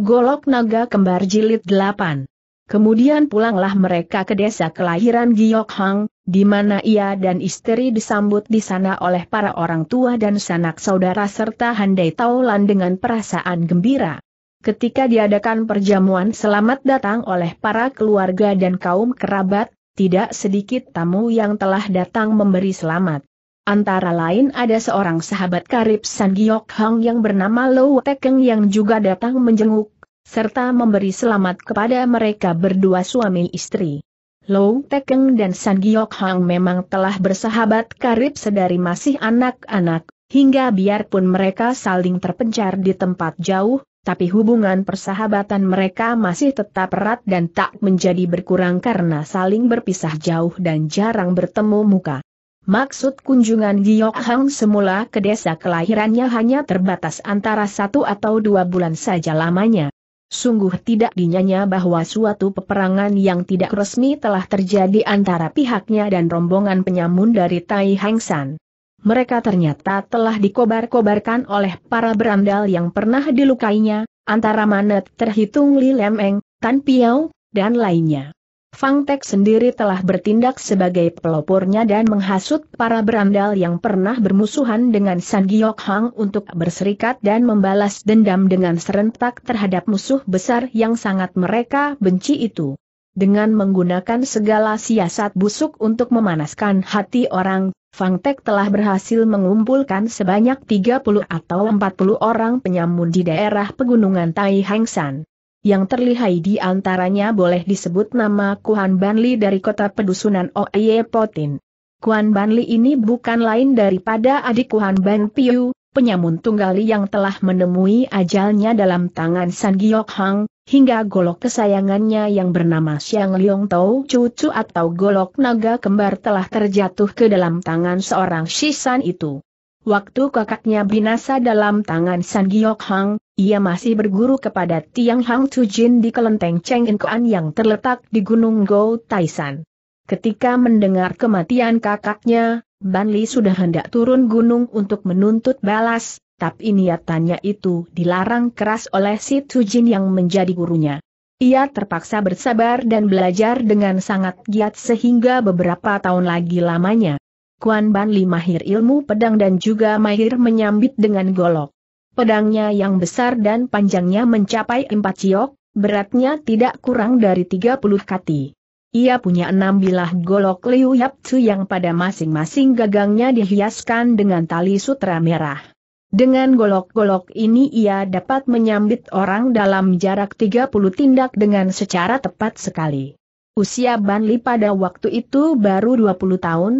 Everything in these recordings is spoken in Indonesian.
Golok Naga Kembar Jilid 8. Kemudian pulanglah mereka ke desa kelahiran Giok Hang, di mana ia dan istri disambut di sana oleh para orang tua dan sanak saudara serta Handai Taulan dengan perasaan gembira. Ketika diadakan perjamuan selamat datang oleh para keluarga dan kaum kerabat, tidak sedikit tamu yang telah datang memberi selamat. Antara lain ada seorang sahabat karib San Giok Hang yang bernama Lo Tekeng yang juga datang menjenguk, serta memberi selamat kepada mereka berdua suami istri. Lo Tekeng dan San Giok Hang memang telah bersahabat karib sedari masih anak-anak, hingga biarpun mereka saling terpencar di tempat jauh, tapi hubungan persahabatan mereka masih tetap erat dan tak menjadi berkurang karena saling berpisah jauh dan jarang bertemu muka. Maksud kunjungan Giyok Hang semula ke desa kelahirannya hanya terbatas antara satu atau dua bulan saja lamanya. Sungguh tidak dinyanya bahwa suatu peperangan yang tidak resmi telah terjadi antara pihaknya dan rombongan penyamun dari Tai Hang San. Mereka ternyata telah dikobar-kobarkan oleh para berandal yang pernah dilukainya, antara manet terhitung Li Lemeng, Tan Piao, dan lainnya. Fang Tek sendiri telah bertindak sebagai pelopornya dan menghasut para berandal yang pernah bermusuhan dengan San Giok Hang untuk berserikat dan membalas dendam dengan serentak terhadap musuh besar yang sangat mereka benci itu. Dengan menggunakan segala siasat busuk untuk memanaskan hati orang, Fang Tek telah berhasil mengumpulkan sebanyak 30 atau 40 orang penyamun di daerah pegunungan Tai Hang San. Yang terlihai di antaranya boleh disebut nama Kuan Banli dari kota pedusunan Oye Potin. Kuan Banli ini bukan lain daripada adik Kuan Ban Piu, penyamun tunggal yang telah menemui ajalnya dalam tangan San Giok Hang, hingga golok kesayangannya yang bernama Xiang Liong Tau Cucu atau golok naga kembar telah terjatuh ke dalam tangan seorang Shisan itu. Waktu kakaknya binasa dalam tangan San Giok Hang, ia masih berguru kepada Tiang Hang Jin di kelenteng Cheng Kuan yang terletak di Gunung Go Taisan. Ketika mendengar kematian kakaknya, Ban Li sudah hendak turun gunung untuk menuntut balas, tapi niatannya itu dilarang keras oleh si Jin yang menjadi gurunya. Ia terpaksa bersabar dan belajar dengan sangat giat sehingga beberapa tahun lagi lamanya. Kuan Ban Li mahir ilmu pedang dan juga mahir menyambit dengan golok. Pedangnya yang besar dan panjangnya mencapai empat ciok, beratnya tidak kurang dari tiga puluh kati. Ia punya enam bilah golok Liu Yap Tzu yang pada masing-masing gagangnya dihiaskan dengan tali sutra merah. Dengan golok-golok ini ia dapat menyambit orang dalam jarak 30 tindak dengan secara tepat sekali. Usia Banli pada waktu itu baru 20 tahun,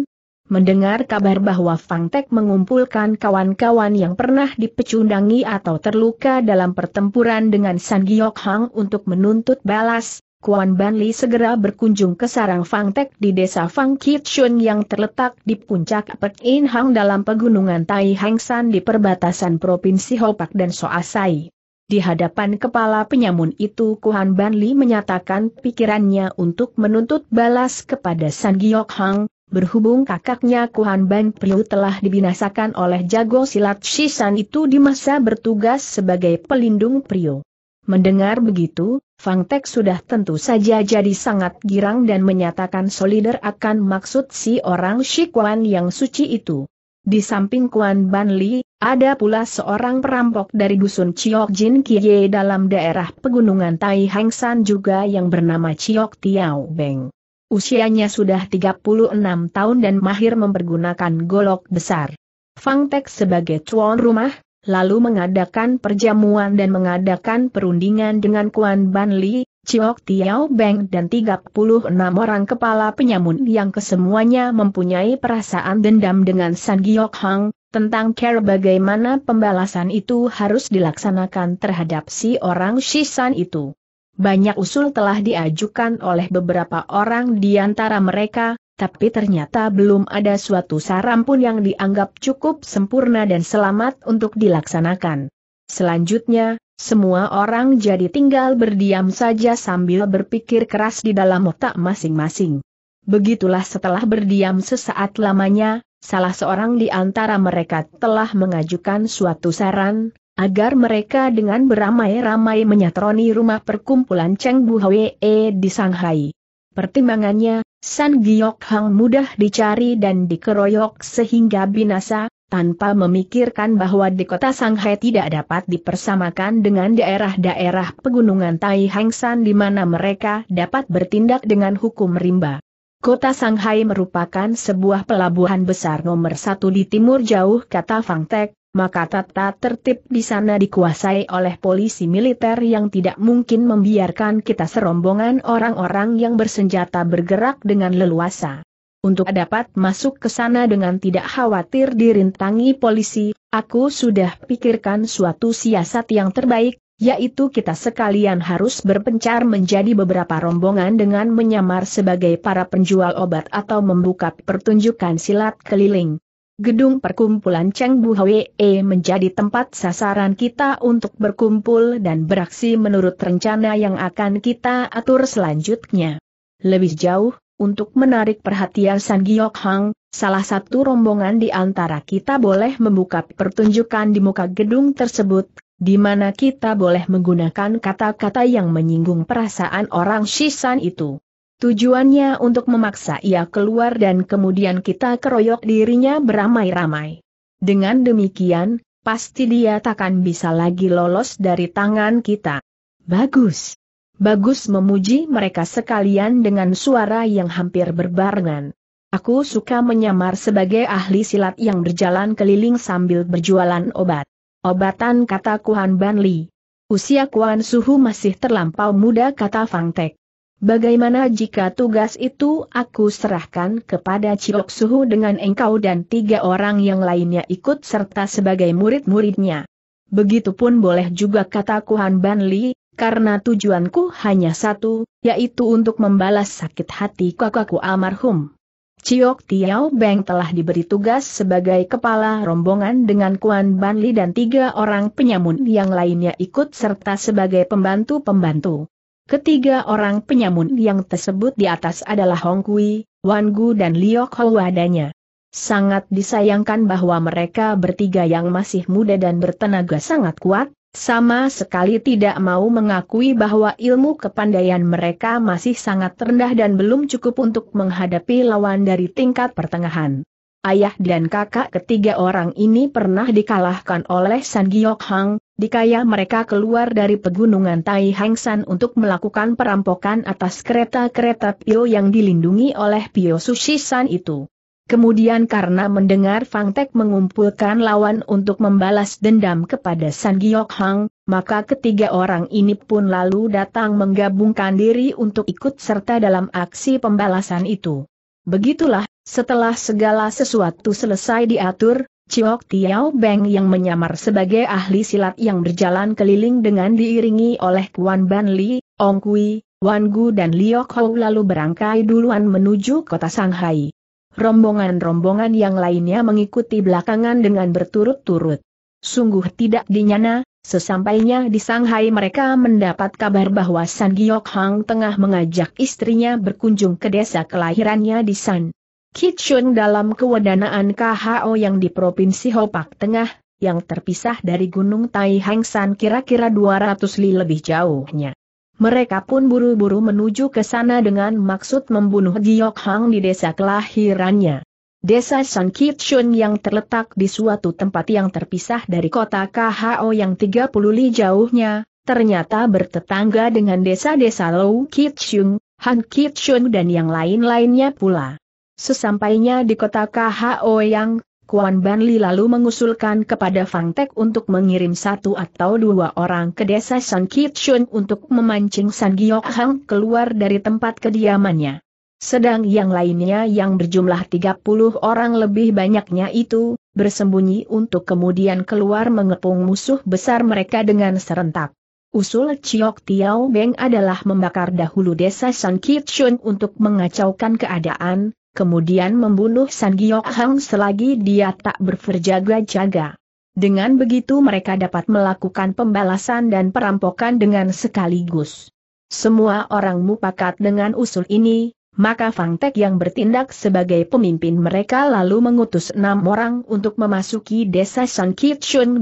Mendengar kabar bahwa Fang Tek mengumpulkan kawan-kawan yang pernah dipecundangi atau terluka dalam pertempuran dengan San Giok Hang untuk menuntut balas, Kuan Ban Li segera berkunjung ke sarang Fang Tek di desa Fang Kitsun yang terletak di puncak Pek In Hang dalam pegunungan Tai Hang San di perbatasan Provinsi Hopak dan Soasai. Di hadapan kepala penyamun itu Kuan Ban Li menyatakan pikirannya untuk menuntut balas kepada San Giok Hang, berhubung kakaknya Kuhan Ban Priu telah dibinasakan oleh jago silat Shisan itu di masa bertugas sebagai pelindung Priu. Mendengar begitu, Fang Tek sudah tentu saja jadi sangat girang dan menyatakan solider akan maksud si orang Shikuan yang suci itu. Di samping Kuan Ban Li, ada pula seorang perampok dari dusun Chiok Jin Kie dalam daerah pegunungan Tai Hang San juga yang bernama Chiok Tiao Beng. Usianya sudah 36 tahun dan mahir mempergunakan golok besar. Fang Tek sebagai tuan rumah, lalu mengadakan perjamuan dan mengadakan perundingan dengan Kuan Ban Li, Chiok Tiao Beng dan 36 orang kepala penyamun yang kesemuanya mempunyai perasaan dendam dengan San Giok Hang, tentang care bagaimana pembalasan itu harus dilaksanakan terhadap si orang Shisan itu. Banyak usul telah diajukan oleh beberapa orang di antara mereka, tapi ternyata belum ada suatu saran pun yang dianggap cukup sempurna dan selamat untuk dilaksanakan. Selanjutnya, semua orang jadi tinggal berdiam saja sambil berpikir keras di dalam otak masing-masing. Begitulah setelah berdiam sesaat lamanya, salah seorang di antara mereka telah mengajukan suatu saran, agar mereka dengan beramai-ramai menyatroni rumah perkumpulan Cheng Bu Hwee di Shanghai. Pertimbangannya, San Giok Hang mudah dicari dan dikeroyok sehingga binasa, tanpa memikirkan bahwa di kota Shanghai tidak dapat dipersamakan dengan daerah-daerah pegunungan Tai Hengsan di mana mereka dapat bertindak dengan hukum rimba. Kota Shanghai merupakan sebuah pelabuhan besar nomor satu di timur jauh kata Fang Tek, maka tata tertib di sana dikuasai oleh polisi militer yang tidak mungkin membiarkan kita serombongan orang-orang yang bersenjata bergerak dengan leluasa. Untuk dapat masuk ke sana dengan tidak khawatir dirintangi polisi, aku sudah pikirkan suatu siasat yang terbaik, yaitu kita sekalian harus berpencar menjadi beberapa rombongan dengan menyamar sebagai para penjual obat atau membuka pertunjukan silat keliling gedung perkumpulan Cheng Bu Hwee menjadi tempat sasaran kita untuk berkumpul dan beraksi menurut rencana yang akan kita atur selanjutnya. Lebih jauh, untuk menarik perhatian San Giok Hang, salah satu rombongan di antara kita boleh membuka pertunjukan di muka gedung tersebut, di mana kita boleh menggunakan kata-kata yang menyinggung perasaan orang Shisan itu. Tujuannya untuk memaksa ia keluar dan kemudian kita keroyok dirinya beramai-ramai. Dengan demikian, pasti dia takkan bisa lagi lolos dari tangan kita. Bagus. Bagus memuji mereka sekalian dengan suara yang hampir berbarengan. Aku suka menyamar sebagai ahli silat yang berjalan keliling sambil berjualan obat. Obatan kata Kuan Banli. Usia Kuan Suhu masih terlampau muda kata Fang Tek. Bagaimana jika tugas itu aku serahkan kepada Ciok Suhu dengan engkau dan tiga orang yang lainnya ikut serta sebagai murid-muridnya? Begitupun boleh juga kata Kuhan Ban Li, karena tujuanku hanya satu, yaitu untuk membalas sakit hati kakakku almarhum. Ciok Tiao Beng telah diberi tugas sebagai kepala rombongan dengan Kuan Ban Li dan tiga orang penyamun yang lainnya ikut serta sebagai pembantu-pembantu. Ketiga orang penyamun yang tersebut di atas adalah Hong Kui, Wan Gu dan Liok Hou adanya. Sangat disayangkan bahwa mereka bertiga yang masih muda dan bertenaga sangat kuat, sama sekali tidak mau mengakui bahwa ilmu kepandaian mereka masih sangat rendah dan belum cukup untuk menghadapi lawan dari tingkat pertengahan. Ayah dan kakak ketiga orang ini pernah dikalahkan oleh San Giok Hang, dikaya mereka keluar dari pegunungan Tai San untuk melakukan perampokan atas kereta-kereta Pio yang dilindungi oleh Pio San itu. Kemudian karena mendengar Fang Tek mengumpulkan lawan untuk membalas dendam kepada San Giok Hang, maka ketiga orang ini pun lalu datang menggabungkan diri untuk ikut serta dalam aksi pembalasan itu. Begitulah, setelah segala sesuatu selesai diatur, Chiok Tiao Beng yang menyamar sebagai ahli silat yang berjalan keliling dengan diiringi oleh Kuan Ban Li, Ong Kui, Wan Gu dan Liu Hou lalu berangkai duluan menuju kota Shanghai. Rombongan-rombongan yang lainnya mengikuti belakangan dengan berturut-turut. Sungguh tidak dinyana, sesampainya di Shanghai mereka mendapat kabar bahwa San Giok Hang tengah mengajak istrinya berkunjung ke desa kelahirannya di San. Kichun dalam kewedanaan KHO yang di Provinsi Hopak Tengah, yang terpisah dari Gunung Tai Hang kira-kira 200 li lebih jauhnya. Mereka pun buru-buru menuju ke sana dengan maksud membunuh Giok Hang di desa kelahirannya. Desa San Kichun yang terletak di suatu tempat yang terpisah dari kota KHO yang 30 li jauhnya, ternyata bertetangga dengan desa-desa Lou Kichun, Han Kichun dan yang lain-lainnya pula. Sesampainya di kota Kho yang, Kuan Banli lalu mengusulkan kepada Fang Tek untuk mengirim satu atau dua orang ke desa San Kitsun untuk memancing San Giok Hang keluar dari tempat kediamannya. Sedang yang lainnya yang berjumlah 30 orang lebih banyaknya itu, bersembunyi untuk kemudian keluar mengepung musuh besar mereka dengan serentak. Usul Chiok Tiao Beng adalah membakar dahulu desa San Kitsun untuk mengacaukan keadaan, kemudian membunuh San Giok Hang selagi dia tak berjaga jaga Dengan begitu mereka dapat melakukan pembalasan dan perampokan dengan sekaligus. Semua orang mupakat dengan usul ini, maka Fang Tek yang bertindak sebagai pemimpin mereka lalu mengutus enam orang untuk memasuki desa San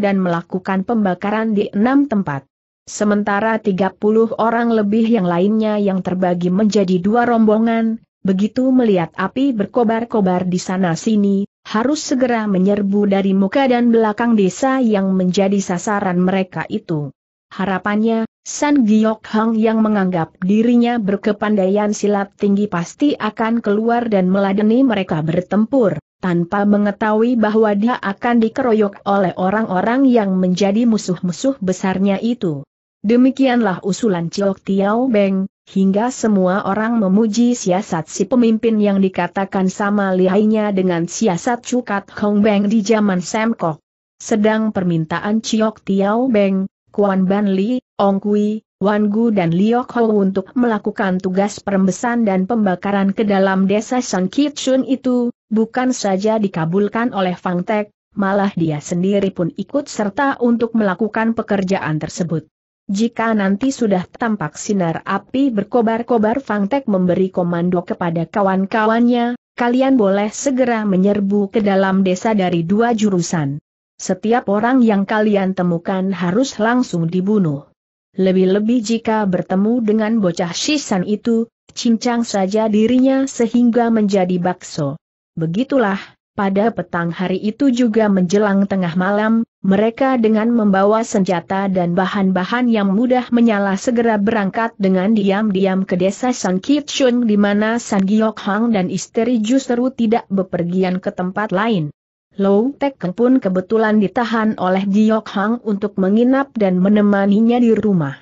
dan melakukan pembakaran di enam tempat. Sementara 30 orang lebih yang lainnya yang terbagi menjadi dua rombongan, begitu melihat api berkobar-kobar di sana-sini, harus segera menyerbu dari muka dan belakang desa yang menjadi sasaran mereka itu. Harapannya, San Giok Hang yang menganggap dirinya berkepandaian silat tinggi pasti akan keluar dan meladeni mereka bertempur, tanpa mengetahui bahwa dia akan dikeroyok oleh orang-orang yang menjadi musuh-musuh besarnya itu. Demikianlah usulan Ciok Tiao Beng, hingga semua orang memuji siasat si pemimpin yang dikatakan sama lihainya dengan siasat Cukat Hong Beng di zaman Semkok. Sedang permintaan Ciok Tiao Beng, Kuan Ban Li, Ong Kui, Wan Gu dan Liok Ho untuk melakukan tugas perembesan dan pembakaran ke dalam desa San Kitsun itu, bukan saja dikabulkan oleh Fang Tek, malah dia sendiri pun ikut serta untuk melakukan pekerjaan tersebut. Jika nanti sudah tampak sinar api berkobar-kobar Fangtek memberi komando kepada kawan-kawannya, kalian boleh segera menyerbu ke dalam desa dari dua jurusan. Setiap orang yang kalian temukan harus langsung dibunuh. Lebih-lebih jika bertemu dengan bocah Shisan itu, cincang saja dirinya sehingga menjadi bakso. Begitulah, pada petang hari itu juga menjelang tengah malam, mereka dengan membawa senjata dan bahan-bahan yang mudah menyala segera berangkat dengan diam-diam ke desa San Kitchung di mana San Giok Hang dan istri justru tidak bepergian ke tempat lain. Low Tekeng pun kebetulan ditahan oleh Giok Hang untuk menginap dan menemaninya di rumah.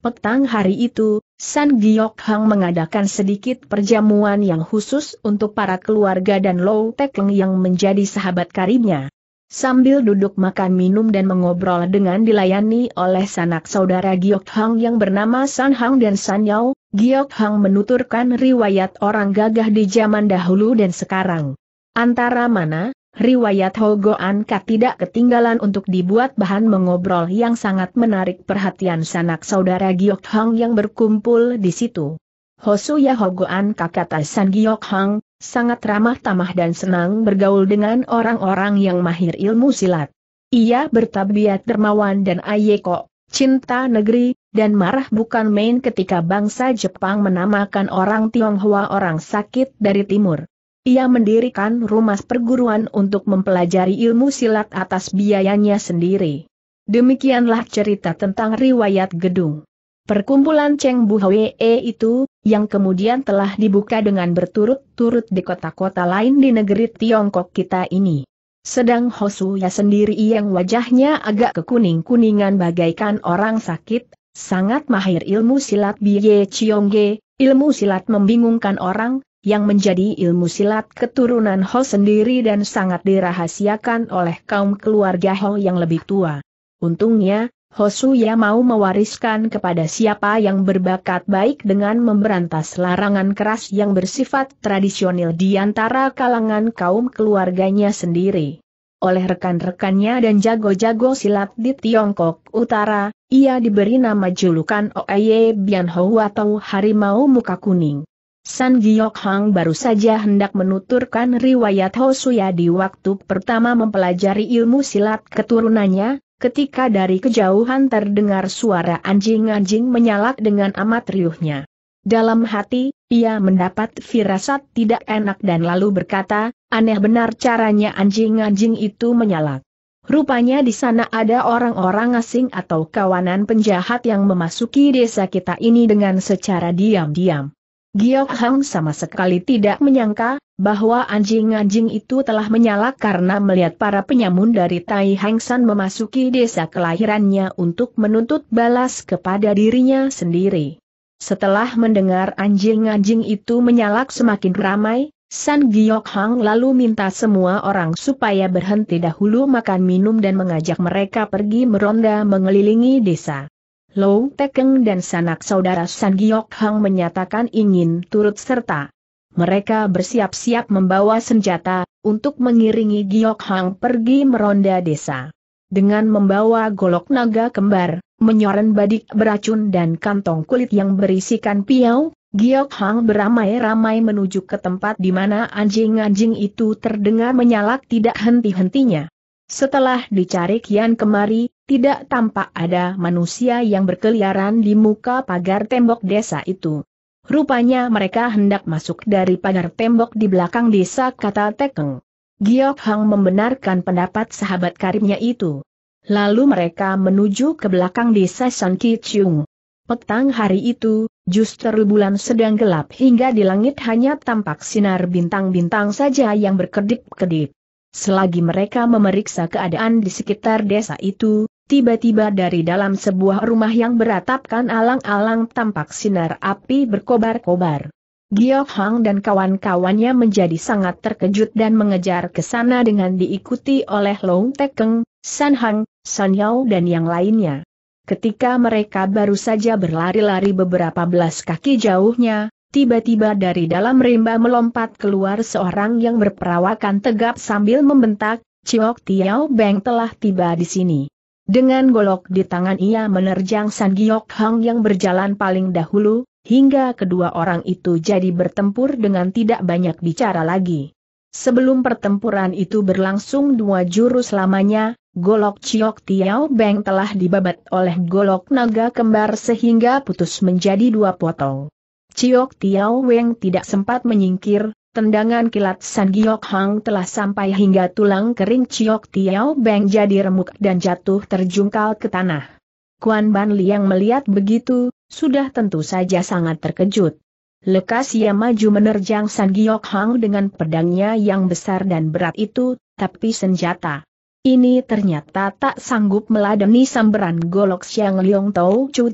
Petang hari itu, San Giok Hang mengadakan sedikit perjamuan yang khusus untuk para keluarga dan Low Tekeng yang menjadi sahabat karibnya. Sambil duduk makan minum dan mengobrol dengan dilayani oleh sanak saudara Giok Hang yang bernama San Hang dan San Yao, Giok Hang menuturkan riwayat orang gagah di zaman dahulu dan sekarang. Antara mana, riwayat Hogo Anka tidak ketinggalan untuk dibuat bahan mengobrol yang sangat menarik perhatian sanak saudara Giok Hang yang berkumpul di situ. Hosu Hosuya Hogo Anka kata San Giok Hang, sangat ramah tamah dan senang bergaul dengan orang-orang yang mahir ilmu silat. Ia bertabiat dermawan dan ayeko, cinta negeri, dan marah bukan main ketika bangsa Jepang menamakan orang Tionghoa orang sakit dari timur. Ia mendirikan rumah perguruan untuk mempelajari ilmu silat atas biayanya sendiri. Demikianlah cerita tentang riwayat gedung. Perkumpulan Cheng Bu Hwee itu, yang kemudian telah dibuka dengan berturut-turut di kota-kota lain di negeri Tiongkok kita ini. Sedang Hosu ya sendiri yang wajahnya agak kekuning-kuningan bagaikan orang sakit, sangat mahir ilmu silat Biye Chiongge, ilmu silat membingungkan orang, yang menjadi ilmu silat keturunan Ho sendiri dan sangat dirahasiakan oleh kaum keluarga Ho yang lebih tua. Untungnya, Hosuya mau mewariskan kepada siapa yang berbakat baik dengan memberantas larangan keras yang bersifat tradisional di antara kalangan kaum keluarganya sendiri. Oleh rekan-rekannya dan jago-jago silat di Tiongkok Utara, ia diberi nama julukan Oeye Bianhou atau Harimau Muka Kuning. San Giok Hang baru saja hendak menuturkan riwayat Hosuya di waktu pertama mempelajari ilmu silat keturunannya, ketika dari kejauhan terdengar suara anjing-anjing menyalak dengan amat riuhnya. Dalam hati, ia mendapat firasat tidak enak dan lalu berkata, aneh benar caranya anjing-anjing itu menyalak. Rupanya di sana ada orang-orang asing atau kawanan penjahat yang memasuki desa kita ini dengan secara diam-diam. Giok Hang sama sekali tidak menyangka, bahwa anjing-anjing itu telah menyala karena melihat para penyamun dari Tai Hang San memasuki desa kelahirannya untuk menuntut balas kepada dirinya sendiri. Setelah mendengar anjing-anjing itu menyalak semakin ramai, San Giok Hang lalu minta semua orang supaya berhenti dahulu makan minum dan mengajak mereka pergi meronda mengelilingi desa. Low Tekeng dan sanak saudara San Giok Hang menyatakan ingin turut serta. Mereka bersiap-siap membawa senjata, untuk mengiringi Giok Hang pergi meronda desa. Dengan membawa golok naga kembar, menyoren badik beracun dan kantong kulit yang berisikan piau, Giok Hang beramai-ramai menuju ke tempat di mana anjing-anjing itu terdengar menyalak tidak henti-hentinya. Setelah dicari kian kemari, tidak tampak ada manusia yang berkeliaran di muka pagar tembok desa itu. Rupanya mereka hendak masuk dari pagar tembok di belakang desa kata Tekeng. Giok Hang membenarkan pendapat sahabat karibnya itu. Lalu mereka menuju ke belakang desa San Kichung. Petang hari itu, justru bulan sedang gelap hingga di langit hanya tampak sinar bintang-bintang saja yang berkedip-kedip. Selagi mereka memeriksa keadaan di sekitar desa itu, tiba-tiba dari dalam sebuah rumah yang beratapkan alang-alang tampak sinar api berkobar-kobar. Giok Hang dan kawan-kawannya menjadi sangat terkejut dan mengejar ke sana dengan diikuti oleh Long Tekeng, San Hang, San Yao dan yang lainnya. Ketika mereka baru saja berlari-lari beberapa belas kaki jauhnya, Tiba-tiba dari dalam rimba melompat keluar seorang yang berperawakan tegap sambil membentak, Ciok Tiao Beng telah tiba di sini. Dengan golok di tangan ia menerjang San Giok Hang yang berjalan paling dahulu, hingga kedua orang itu jadi bertempur dengan tidak banyak bicara lagi. Sebelum pertempuran itu berlangsung dua jurus lamanya, golok Ciok Tiao Beng telah dibabat oleh golok naga kembar sehingga putus menjadi dua potong. Ciok Tiao Weng tidak sempat menyingkir, tendangan kilat San Giok Hang telah sampai hingga tulang kering Ciok Tiao Beng jadi remuk dan jatuh terjungkal ke tanah. Kuan Ban Liang melihat begitu, sudah tentu saja sangat terkejut. Lekas ia maju menerjang San Giok Hang dengan pedangnya yang besar dan berat itu, tapi senjata. Ini ternyata tak sanggup meladeni samberan golok Siang Liong Tau Chu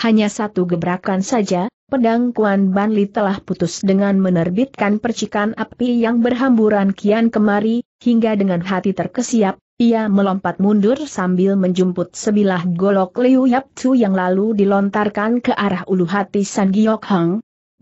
Hanya satu gebrakan saja, pedang Kuan Ban Li telah putus dengan menerbitkan percikan api yang berhamburan kian kemari, hingga dengan hati terkesiap, ia melompat mundur sambil menjumput sebilah golok Liu Yap Tzu yang lalu dilontarkan ke arah ulu hati San Giok Hang.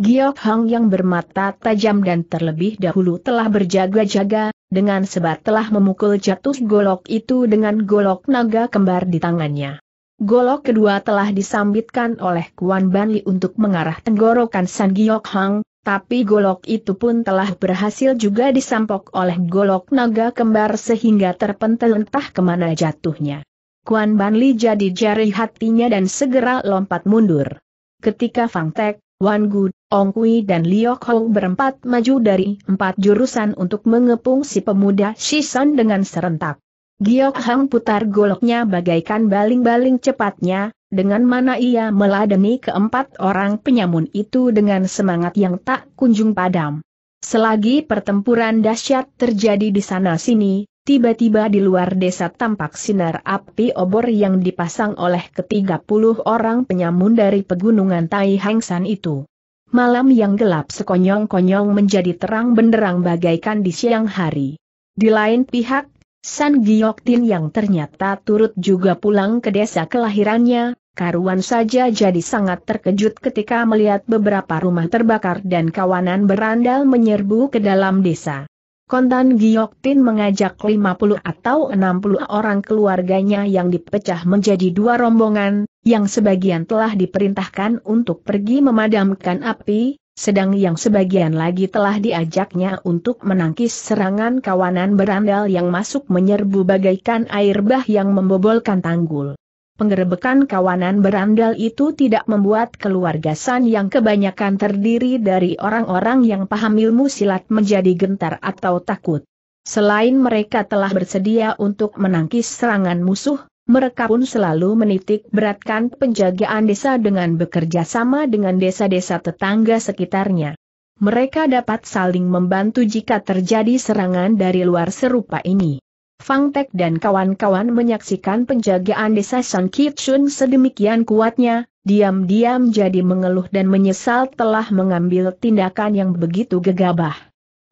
Giok Hang yang bermata tajam dan terlebih dahulu telah berjaga-jaga, dengan sebat telah memukul jatuh golok itu dengan golok naga kembar di tangannya. Golok kedua telah disambitkan oleh Kuan Ban Li untuk mengarah tenggorokan San Giok Hang, tapi golok itu pun telah berhasil juga disampok oleh golok naga kembar sehingga terpental entah kemana jatuhnya. Kuan Ban Li jadi jari hatinya dan segera lompat mundur. Ketika Fang Tek, Wan Gu, Ong Kui dan Liok Hou berempat maju dari empat jurusan untuk mengepung si pemuda Shisan dengan serentak. Giok Hang putar goloknya bagaikan baling-baling cepatnya, dengan mana ia meladeni keempat orang penyamun itu dengan semangat yang tak kunjung padam. Selagi pertempuran dahsyat terjadi di sana-sini, tiba-tiba di luar desa tampak sinar api obor yang dipasang oleh ketiga puluh orang penyamun dari pegunungan Tai Hangsan itu. Malam yang gelap sekonyong-konyong menjadi terang benderang bagaikan di siang hari. Di lain pihak, San Tin yang ternyata turut juga pulang ke desa kelahirannya, karuan saja jadi sangat terkejut ketika melihat beberapa rumah terbakar dan kawanan berandal menyerbu ke dalam desa. Kontan Tin mengajak 50 atau 60 orang keluarganya yang dipecah menjadi dua rombongan, yang sebagian telah diperintahkan untuk pergi memadamkan api, sedang yang sebagian lagi telah diajaknya untuk menangkis serangan kawanan berandal yang masuk menyerbu bagaikan air bah yang membobolkan tanggul. Penggerbekan kawanan berandal itu tidak membuat keluarga San yang kebanyakan terdiri dari orang-orang yang paham ilmu silat menjadi gentar atau takut. Selain mereka telah bersedia untuk menangkis serangan musuh, mereka pun selalu menitik beratkan penjagaan desa dengan bekerja sama dengan desa-desa tetangga sekitarnya. Mereka dapat saling membantu jika terjadi serangan dari luar serupa ini. Fang Tek dan kawan-kawan menyaksikan penjagaan desa Sang Kitsun sedemikian kuatnya, diam-diam jadi mengeluh dan menyesal telah mengambil tindakan yang begitu gegabah.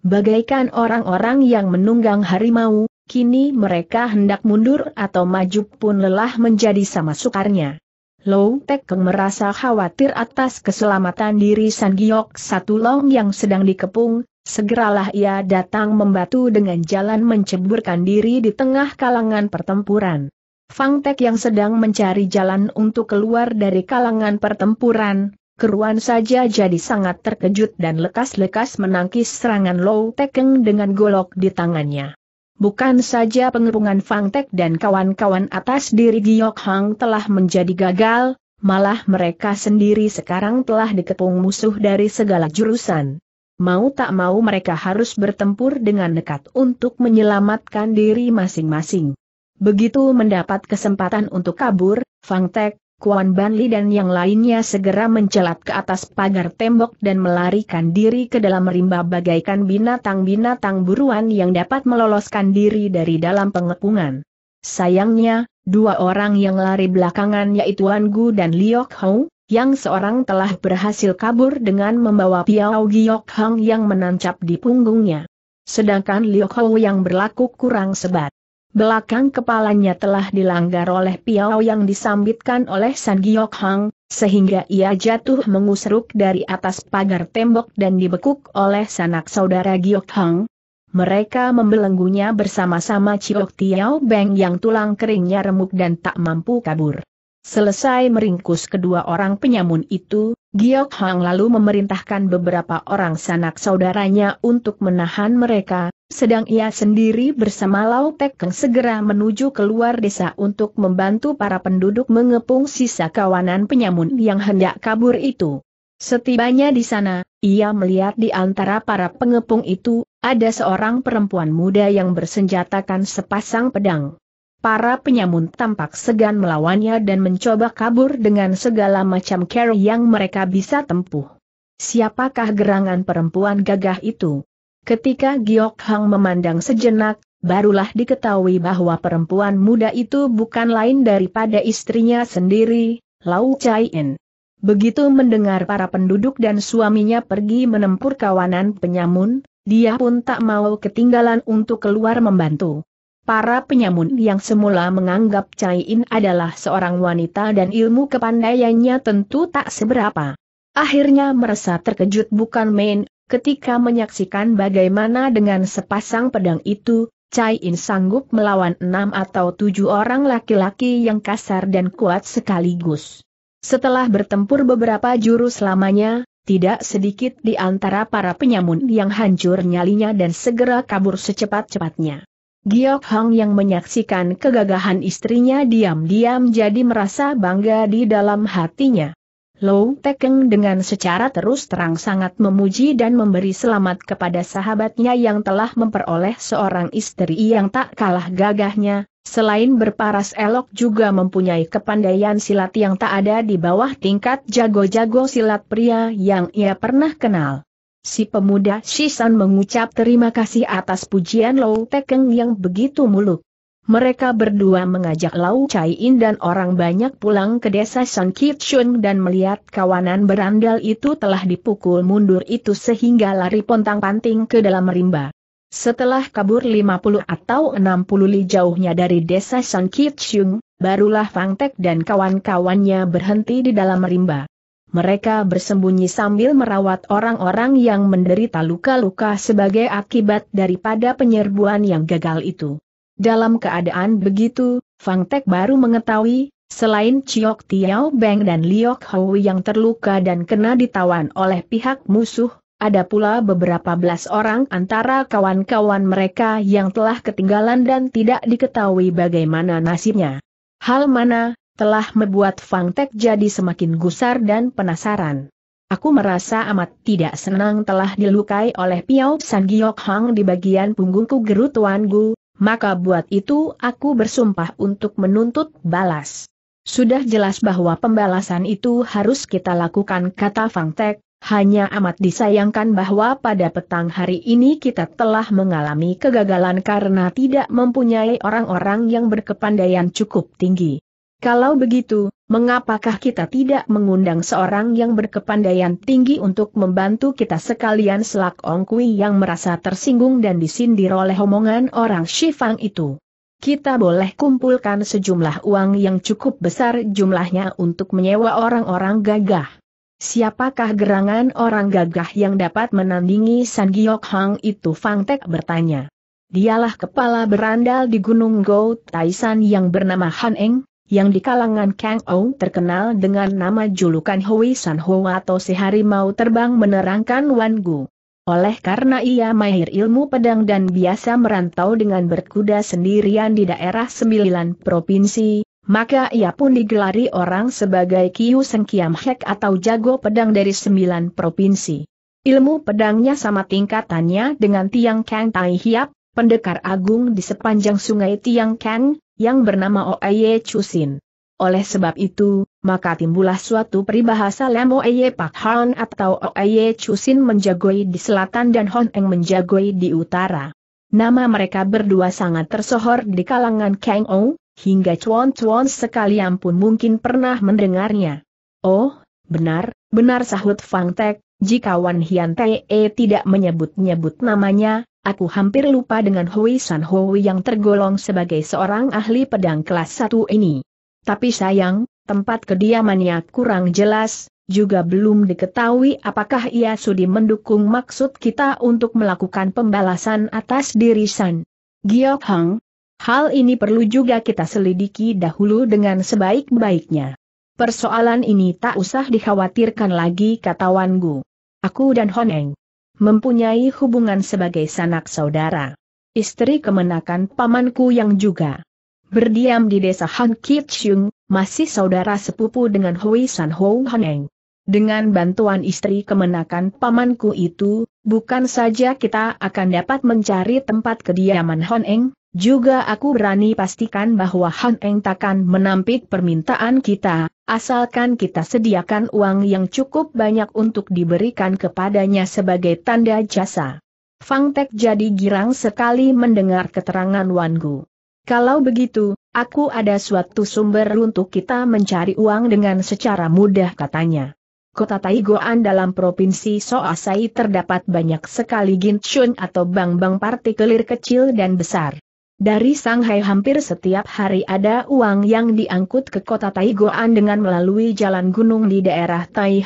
Bagaikan orang-orang yang menunggang harimau, Kini mereka hendak mundur atau maju pun lelah menjadi sama sukarnya. Low Tekeng merasa khawatir atas keselamatan diri San Giok Satu Long yang sedang dikepung, segeralah ia datang membantu dengan jalan menceburkan diri di tengah kalangan pertempuran. Fang Tek yang sedang mencari jalan untuk keluar dari kalangan pertempuran, keruan saja jadi sangat terkejut dan lekas-lekas menangkis serangan Low Tekeng dengan golok di tangannya. Bukan saja pengepungan Fang Tek dan kawan-kawan atas diri Giok Hang telah menjadi gagal, malah mereka sendiri sekarang telah dikepung musuh dari segala jurusan. Mau tak mau mereka harus bertempur dengan nekat untuk menyelamatkan diri masing-masing. Begitu mendapat kesempatan untuk kabur, Fang Tek, Kuan Banli dan yang lainnya segera mencelat ke atas pagar tembok dan melarikan diri ke dalam rimba bagaikan binatang-binatang buruan yang dapat meloloskan diri dari dalam pengepungan. Sayangnya, dua orang yang lari belakangan yaitu Wan Gu dan Liok Hou, yang seorang telah berhasil kabur dengan membawa Piao Giok Hang yang menancap di punggungnya. Sedangkan Liok Hou yang berlaku kurang sebat. Belakang kepalanya telah dilanggar oleh piau yang disambitkan oleh San Giok Hang, sehingga ia jatuh mengusruk dari atas pagar tembok dan dibekuk oleh sanak saudara Giok Hang. Mereka membelenggunya bersama-sama Chiok Tiao Beng yang tulang keringnya remuk dan tak mampu kabur. Selesai meringkus kedua orang penyamun itu, Giok Hang lalu memerintahkan beberapa orang sanak saudaranya untuk menahan mereka, sedang ia sendiri bersama Lau Tekeng segera menuju keluar desa untuk membantu para penduduk mengepung sisa kawanan penyamun yang hendak kabur itu. Setibanya di sana, ia melihat di antara para pengepung itu, ada seorang perempuan muda yang bersenjatakan sepasang pedang para penyamun tampak segan melawannya dan mencoba kabur dengan segala macam cara yang mereka bisa tempuh. Siapakah gerangan perempuan gagah itu? Ketika Giok Hang memandang sejenak, barulah diketahui bahwa perempuan muda itu bukan lain daripada istrinya sendiri, Lau Chai En. Begitu mendengar para penduduk dan suaminya pergi menempur kawanan penyamun, dia pun tak mau ketinggalan untuk keluar membantu. Para penyamun yang semula menganggap Cai In adalah seorang wanita dan ilmu kepandaiannya tentu tak seberapa. Akhirnya merasa terkejut bukan main, ketika menyaksikan bagaimana dengan sepasang pedang itu, Cai In sanggup melawan enam atau tujuh orang laki-laki yang kasar dan kuat sekaligus. Setelah bertempur beberapa jurus lamanya, tidak sedikit di antara para penyamun yang hancur nyalinya dan segera kabur secepat-cepatnya. Giok Hong yang menyaksikan kegagahan istrinya diam-diam jadi merasa bangga di dalam hatinya. Low Tekeng dengan secara terus terang sangat memuji dan memberi selamat kepada sahabatnya yang telah memperoleh seorang istri yang tak kalah gagahnya, selain berparas elok juga mempunyai kepandaian silat yang tak ada di bawah tingkat jago-jago silat pria yang ia pernah kenal. Si pemuda Shisan mengucap terima kasih atas pujian Lau Tekeng yang begitu muluk. Mereka berdua mengajak Lau Chai In dan orang banyak pulang ke desa San Kitsun dan melihat kawanan berandal itu telah dipukul mundur itu sehingga lari pontang-panting ke dalam rimba. Setelah kabur 50 atau 60 li jauhnya dari desa San Kitsun, barulah Fang Tek dan kawan-kawannya berhenti di dalam rimba mereka bersembunyi sambil merawat orang-orang yang menderita luka-luka sebagai akibat daripada penyerbuan yang gagal itu. Dalam keadaan begitu, Fang Tek baru mengetahui, selain Chiok Tiao Beng dan Liok Hui yang terluka dan kena ditawan oleh pihak musuh, ada pula beberapa belas orang antara kawan-kawan mereka yang telah ketinggalan dan tidak diketahui bagaimana nasibnya. Hal mana telah membuat Fang Tek jadi semakin gusar dan penasaran. Aku merasa amat tidak senang telah dilukai oleh Piao San Giok Hang di bagian punggungku geru Gu. maka buat itu aku bersumpah untuk menuntut balas. Sudah jelas bahwa pembalasan itu harus kita lakukan kata Fang Tek, hanya amat disayangkan bahwa pada petang hari ini kita telah mengalami kegagalan karena tidak mempunyai orang-orang yang berkepandaian cukup tinggi. Kalau begitu, mengapakah kita tidak mengundang seorang yang berkepandaian tinggi untuk membantu kita sekalian selak ongkui yang merasa tersinggung dan disindir oleh omongan orang Shifang itu? kita boleh kumpulkan sejumlah uang yang cukup besar jumlahnya untuk menyewa orang-orang gagah. Siapakah gerangan orang gagah yang dapat menandingi San Giok Hang itu Fang Tek bertanya. Dialah kepala berandal di Gunung Go Taisan yang bernama Han Eng, yang di kalangan Kang Ou terkenal dengan nama julukan Hui San Ho atau si harimau terbang menerangkan Wan Gu. Oleh karena ia mahir ilmu pedang dan biasa merantau dengan berkuda sendirian di daerah sembilan provinsi, maka ia pun digelari orang sebagai Kiu Seng Kiam Hek atau jago pedang dari sembilan provinsi. Ilmu pedangnya sama tingkatannya dengan Tiang Kang Tai Hiap, pendekar agung di sepanjang sungai Tiang Kang, yang bernama Oeye Chusin. Oleh sebab itu, maka timbullah suatu peribahasa Lem Oeye Pak Han atau Oeye Chusin menjagoi di selatan dan Hon Eng menjagoi di utara. Nama mereka berdua sangat tersohor di kalangan Kang O, hingga Chuan Chuan sekalian pun mungkin pernah mendengarnya. Oh, benar, benar sahut Fang Tek, jika Wan Hian Tee tidak menyebut-nyebut namanya, Aku hampir lupa dengan Hui San Hui yang tergolong sebagai seorang ahli pedang kelas satu ini. Tapi sayang, tempat kediamannya kurang jelas, juga belum diketahui apakah ia sudi mendukung maksud kita untuk melakukan pembalasan atas diri San. Giok Hang, hal ini perlu juga kita selidiki dahulu dengan sebaik-baiknya. Persoalan ini tak usah dikhawatirkan lagi kata Wan Gu. Aku dan Honeng mempunyai hubungan sebagai sanak saudara. Istri kemenakan pamanku yang juga berdiam di desa Han Kichung, masih saudara sepupu dengan Hui San Hou Haneng. Dengan bantuan istri kemenakan pamanku itu, bukan saja kita akan dapat mencari tempat kediaman Eng, juga aku berani pastikan bahwa Han Eng takkan menampik permintaan kita, asalkan kita sediakan uang yang cukup banyak untuk diberikan kepadanya sebagai tanda jasa. Fang Tek jadi girang sekali mendengar keterangan Wan Gu. Kalau begitu, aku ada suatu sumber untuk kita mencari uang dengan secara mudah katanya. Kota Taigoan dalam Provinsi Soasai terdapat banyak sekali ginchun atau bank-bank partikelir kecil dan besar. Dari Shanghai hampir setiap hari ada uang yang diangkut ke kota Taigoan dengan melalui jalan gunung di daerah Tai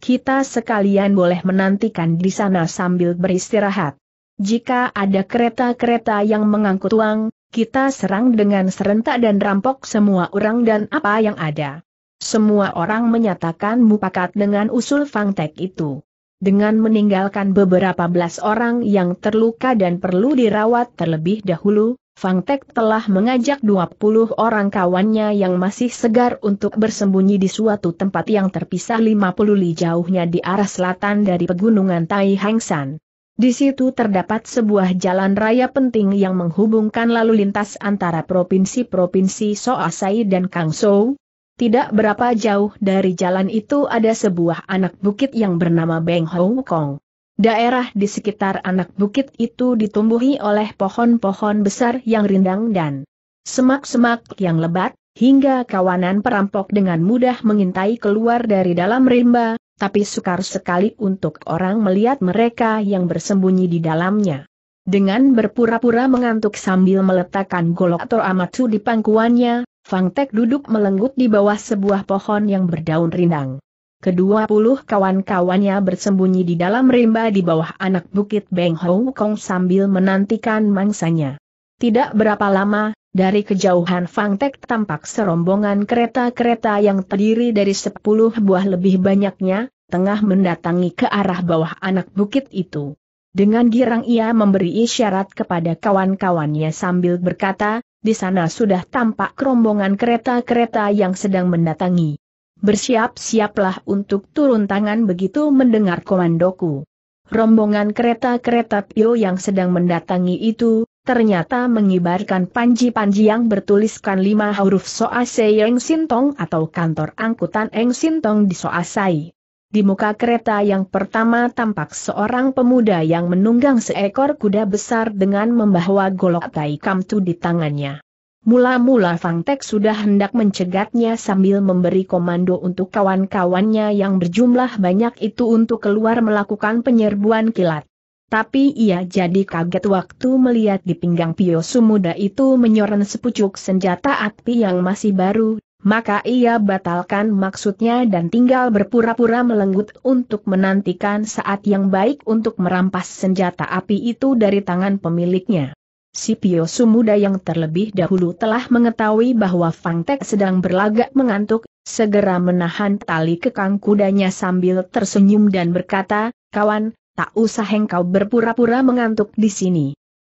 Kita sekalian boleh menantikan di sana sambil beristirahat. Jika ada kereta-kereta yang mengangkut uang, kita serang dengan serentak dan rampok semua orang dan apa yang ada. Semua orang menyatakan mupakat dengan usul Fangtek itu dengan meninggalkan beberapa belas orang yang terluka dan perlu dirawat terlebih dahulu, Fang Tek telah mengajak 20 orang kawannya yang masih segar untuk bersembunyi di suatu tempat yang terpisah 50 li jauhnya di arah selatan dari pegunungan Tai Hang San. Di situ terdapat sebuah jalan raya penting yang menghubungkan lalu lintas antara provinsi-provinsi Soasai dan Kangso, tidak berapa jauh dari jalan itu ada sebuah anak bukit yang bernama Beng Hou Kong. Daerah di sekitar anak bukit itu ditumbuhi oleh pohon-pohon besar yang rindang dan semak-semak yang lebat, hingga kawanan perampok dengan mudah mengintai keluar dari dalam rimba, tapi sukar sekali untuk orang melihat mereka yang bersembunyi di dalamnya. Dengan berpura-pura mengantuk sambil meletakkan golok atau amatu di pangkuannya, Fang Tek duduk melenggut di bawah sebuah pohon yang berdaun rindang. Kedua puluh kawan-kawannya bersembunyi di dalam rimba di bawah anak bukit Beng Hou Kong sambil menantikan mangsanya. Tidak berapa lama, dari kejauhan Fang Tek tampak serombongan kereta-kereta yang terdiri dari sepuluh buah lebih banyaknya, tengah mendatangi ke arah bawah anak bukit itu. Dengan girang ia memberi isyarat kepada kawan-kawannya sambil berkata, di sana sudah tampak rombongan kereta-kereta yang sedang mendatangi. Bersiap-siaplah untuk turun tangan begitu mendengar komandoku. Rombongan kereta-kereta Pio yang sedang mendatangi itu, ternyata mengibarkan panji-panji yang bertuliskan lima huruf Soasei Eng Sintong atau kantor angkutan Eng Sintong di Soasai. Di muka kereta yang pertama tampak seorang pemuda yang menunggang seekor kuda besar dengan membawa golok tai kamtu di tangannya. Mula-mula Fang Tek sudah hendak mencegatnya sambil memberi komando untuk kawan-kawannya yang berjumlah banyak itu untuk keluar melakukan penyerbuan kilat. Tapi ia jadi kaget waktu melihat di pinggang Pio Sumuda itu menyoran sepucuk senjata api yang masih baru maka ia batalkan maksudnya dan tinggal berpura-pura melenggut untuk menantikan saat yang baik untuk merampas senjata api itu dari tangan pemiliknya. Sipio Sumuda yang terlebih dahulu telah mengetahui bahwa Fangtek sedang berlagak mengantuk, segera menahan tali kekang kudanya sambil tersenyum dan berkata, kawan, tak usah engkau berpura-pura mengantuk di sini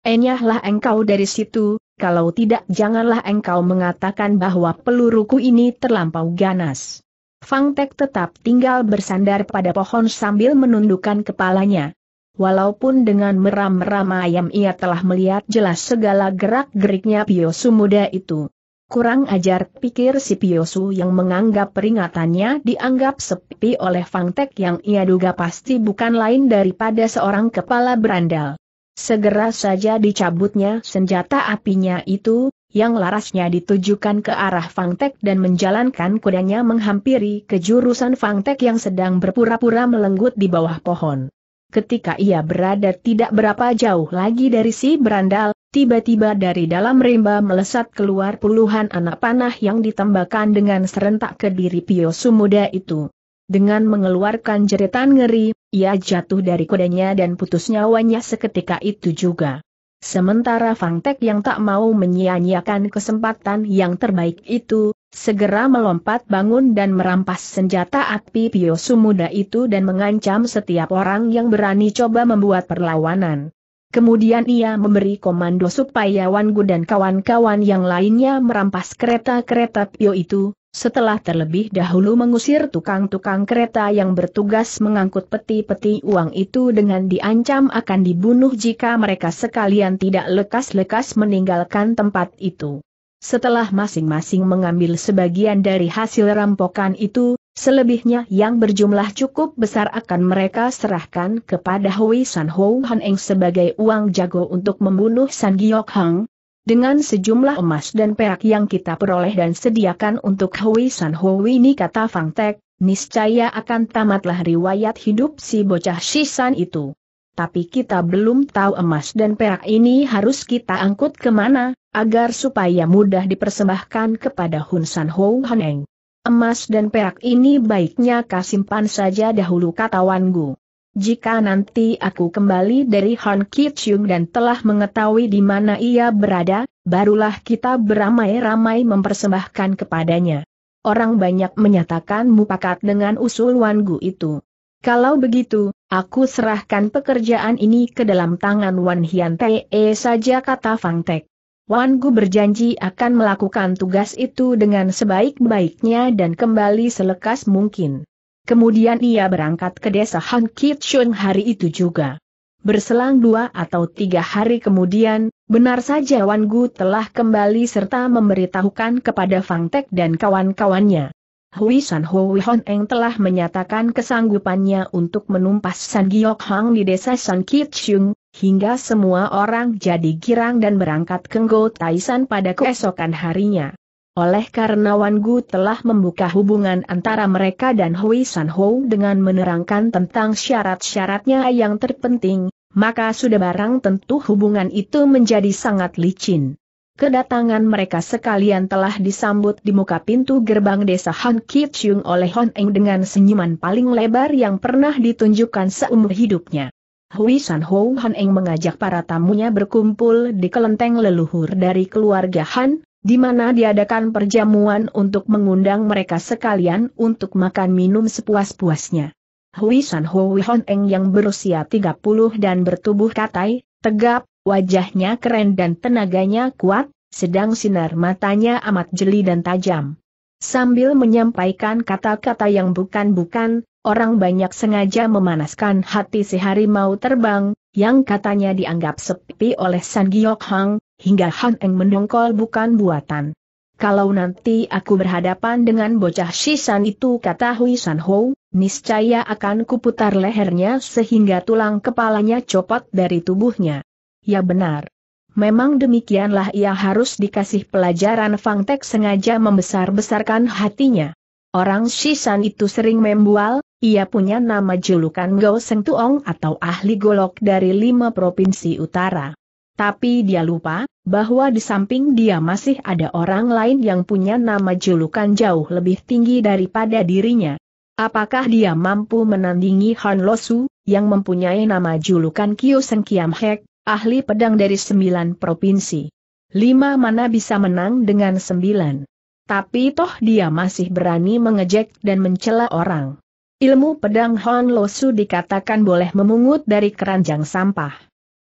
enyahlah engkau dari situ, kalau tidak janganlah engkau mengatakan bahwa peluruku ini terlampau ganas. Fang Tek tetap tinggal bersandar pada pohon sambil menundukkan kepalanya. Walaupun dengan meram-meram ayam ia telah melihat jelas segala gerak-geriknya Piosu muda itu. Kurang ajar pikir si Piosu yang menganggap peringatannya dianggap sepi oleh Fang Tek yang ia duga pasti bukan lain daripada seorang kepala berandal. Segera saja dicabutnya senjata apinya itu, yang larasnya ditujukan ke arah Fangtek dan menjalankan kudanya menghampiri kejurusan Fang Fangtek yang sedang berpura-pura melenggut di bawah pohon. Ketika ia berada tidak berapa jauh lagi dari si berandal, tiba-tiba dari dalam rimba melesat keluar puluhan anak panah yang ditembakkan dengan serentak ke diri Pio Sumuda itu. Dengan mengeluarkan jeritan ngeri, ia jatuh dari kudanya dan putus nyawanya seketika itu juga. Sementara Fang Tek yang tak mau menyia-nyiakan kesempatan yang terbaik itu, segera melompat bangun dan merampas senjata api Pio Sumuda itu dan mengancam setiap orang yang berani coba membuat perlawanan. Kemudian ia memberi komando supaya Wan Gu dan kawan-kawan yang lainnya merampas kereta-kereta Pio itu, setelah terlebih dahulu mengusir tukang-tukang kereta yang bertugas mengangkut peti-peti uang itu dengan diancam akan dibunuh jika mereka sekalian tidak lekas-lekas meninggalkan tempat itu. Setelah masing-masing mengambil sebagian dari hasil rampokan itu, Selebihnya yang berjumlah cukup besar akan mereka serahkan kepada Hui San Hou Han Eng sebagai uang jago untuk membunuh San Giok Hang. Dengan sejumlah emas dan perak yang kita peroleh dan sediakan untuk Hui San Hou ini kata Fang Tek, niscaya akan tamatlah riwayat hidup si bocah Shisan itu. Tapi kita belum tahu emas dan perak ini harus kita angkut kemana, agar supaya mudah dipersembahkan kepada Hun San Hou Han Eng. Emas dan perak ini baiknya kasimpan saja dahulu kata Wan Gu. Jika nanti aku kembali dari Han Kichung dan telah mengetahui di mana ia berada, barulah kita beramai-ramai mempersembahkan kepadanya. Orang banyak menyatakan mupakat dengan usul Wan Gu itu. Kalau begitu, aku serahkan pekerjaan ini ke dalam tangan Wan Hian Te saja kata Fang Tek. Wan Gu berjanji akan melakukan tugas itu dengan sebaik-baiknya dan kembali selekas mungkin. Kemudian ia berangkat ke desa Han Kitsun hari itu juga. Berselang dua atau tiga hari kemudian, benar saja Wan Gu telah kembali serta memberitahukan kepada Fang Tek dan kawan-kawannya. Hui San Hui Hon Eng telah menyatakan kesanggupannya untuk menumpas San Giok Hang di desa San Kitchung, hingga semua orang jadi girang dan berangkat ke Go Taisan pada keesokan harinya. Oleh karena Wan Gu telah membuka hubungan antara mereka dan Hui San Ho dengan menerangkan tentang syarat-syaratnya yang terpenting, maka sudah barang tentu hubungan itu menjadi sangat licin. Kedatangan mereka sekalian telah disambut di muka pintu gerbang desa Han Kichung oleh Hon Eng dengan senyuman paling lebar yang pernah ditunjukkan seumur hidupnya. Hui San Hou Han Eng mengajak para tamunya berkumpul di kelenteng leluhur dari keluarga Han, di mana diadakan perjamuan untuk mengundang mereka sekalian untuk makan minum sepuas-puasnya. Hui San Hui Han Eng yang berusia 30 dan bertubuh katai, tegap, wajahnya keren dan tenaganya kuat, sedang sinar matanya amat jeli dan tajam. Sambil menyampaikan kata-kata yang bukan-bukan, orang banyak sengaja memanaskan hati si harimau terbang, yang katanya dianggap sepi oleh San Giok Hang, hingga Han Eng mendongkol bukan buatan. Kalau nanti aku berhadapan dengan bocah Shisan itu kata Hui San Ho, niscaya akan kuputar lehernya sehingga tulang kepalanya copot dari tubuhnya. Ya benar. Memang demikianlah ia harus dikasih pelajaran Fang Tek sengaja membesar-besarkan hatinya. Orang Shisan itu sering membual, ia punya nama julukan Gao Seng Tuong atau ahli golok dari lima provinsi utara. Tapi dia lupa, bahwa di samping dia masih ada orang lain yang punya nama julukan jauh lebih tinggi daripada dirinya. Apakah dia mampu menandingi Han Losu, yang mempunyai nama julukan Kyo Seng Kiam Hek, ahli pedang dari sembilan provinsi? Lima mana bisa menang dengan sembilan? Tapi toh dia masih berani mengejek dan mencela orang. Ilmu pedang Hon Losu dikatakan boleh memungut dari keranjang sampah.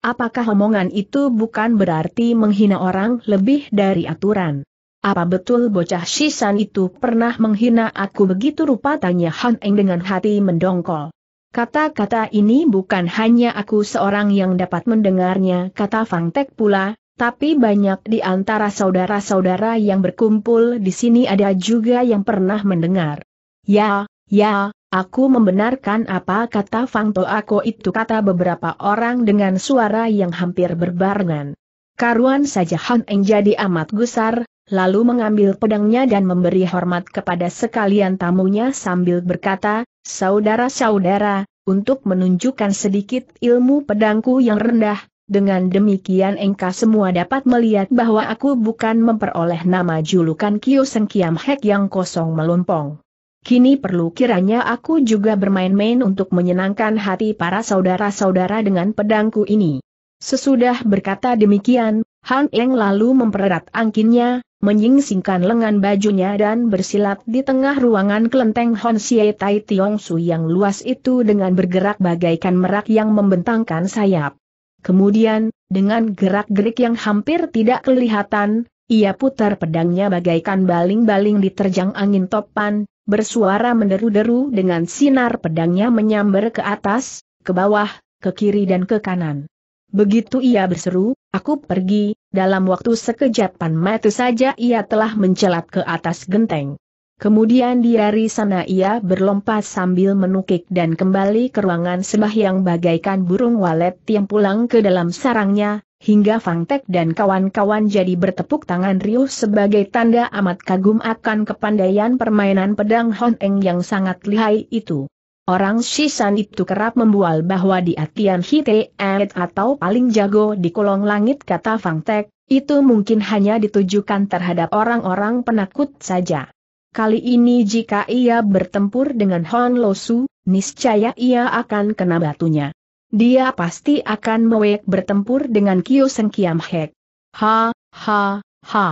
Apakah omongan itu bukan berarti menghina orang lebih dari aturan? Apa betul bocah Shisan itu pernah menghina aku begitu rupa tanya Han Eng dengan hati mendongkol. Kata-kata ini bukan hanya aku seorang yang dapat mendengarnya kata Fang Tek pula, tapi banyak di antara saudara-saudara yang berkumpul di sini ada juga yang pernah mendengar. Ya, ya, Aku membenarkan apa kata Fang Toako itu kata beberapa orang dengan suara yang hampir berbarengan. Karuan saja Han Eng jadi amat gusar, lalu mengambil pedangnya dan memberi hormat kepada sekalian tamunya sambil berkata, Saudara-saudara, untuk menunjukkan sedikit ilmu pedangku yang rendah, dengan demikian engkau semua dapat melihat bahwa aku bukan memperoleh nama julukan Kiyo Sengkiam Hek yang kosong melompong. Kini perlu kiranya aku juga bermain-main untuk menyenangkan hati para saudara-saudara dengan pedangku ini. Sesudah berkata demikian, Han Eng lalu mempererat angkinnya, menyingsingkan lengan bajunya dan bersilat di tengah ruangan kelenteng Hon Xie Tai Tiong Su yang luas itu dengan bergerak bagaikan merak yang membentangkan sayap. Kemudian, dengan gerak-gerik yang hampir tidak kelihatan, ia putar pedangnya bagaikan baling-baling diterjang angin topan, bersuara menderu-deru dengan sinar pedangnya menyambar ke atas, ke bawah, ke kiri dan ke kanan. Begitu ia berseru, aku pergi, dalam waktu sekejap pan mata saja ia telah mencelat ke atas genteng. Kemudian diari sana ia berlompat sambil menukik dan kembali ke ruangan sembahyang bagaikan burung walet yang pulang ke dalam sarangnya, hingga Fang Tek dan kawan-kawan jadi bertepuk tangan riuh sebagai tanda amat kagum akan kepandaian permainan pedang Hon Eng yang sangat lihai itu. Orang Shisan itu kerap membual bahwa di Atian Hite atau paling jago di kolong langit kata Fang Tek, itu mungkin hanya ditujukan terhadap orang-orang penakut saja. Kali ini jika ia bertempur dengan Hon Losu, niscaya ia akan kena batunya. Dia pasti akan mewek bertempur dengan Kyo Seng Kiam Hek. Ha, ha, ha.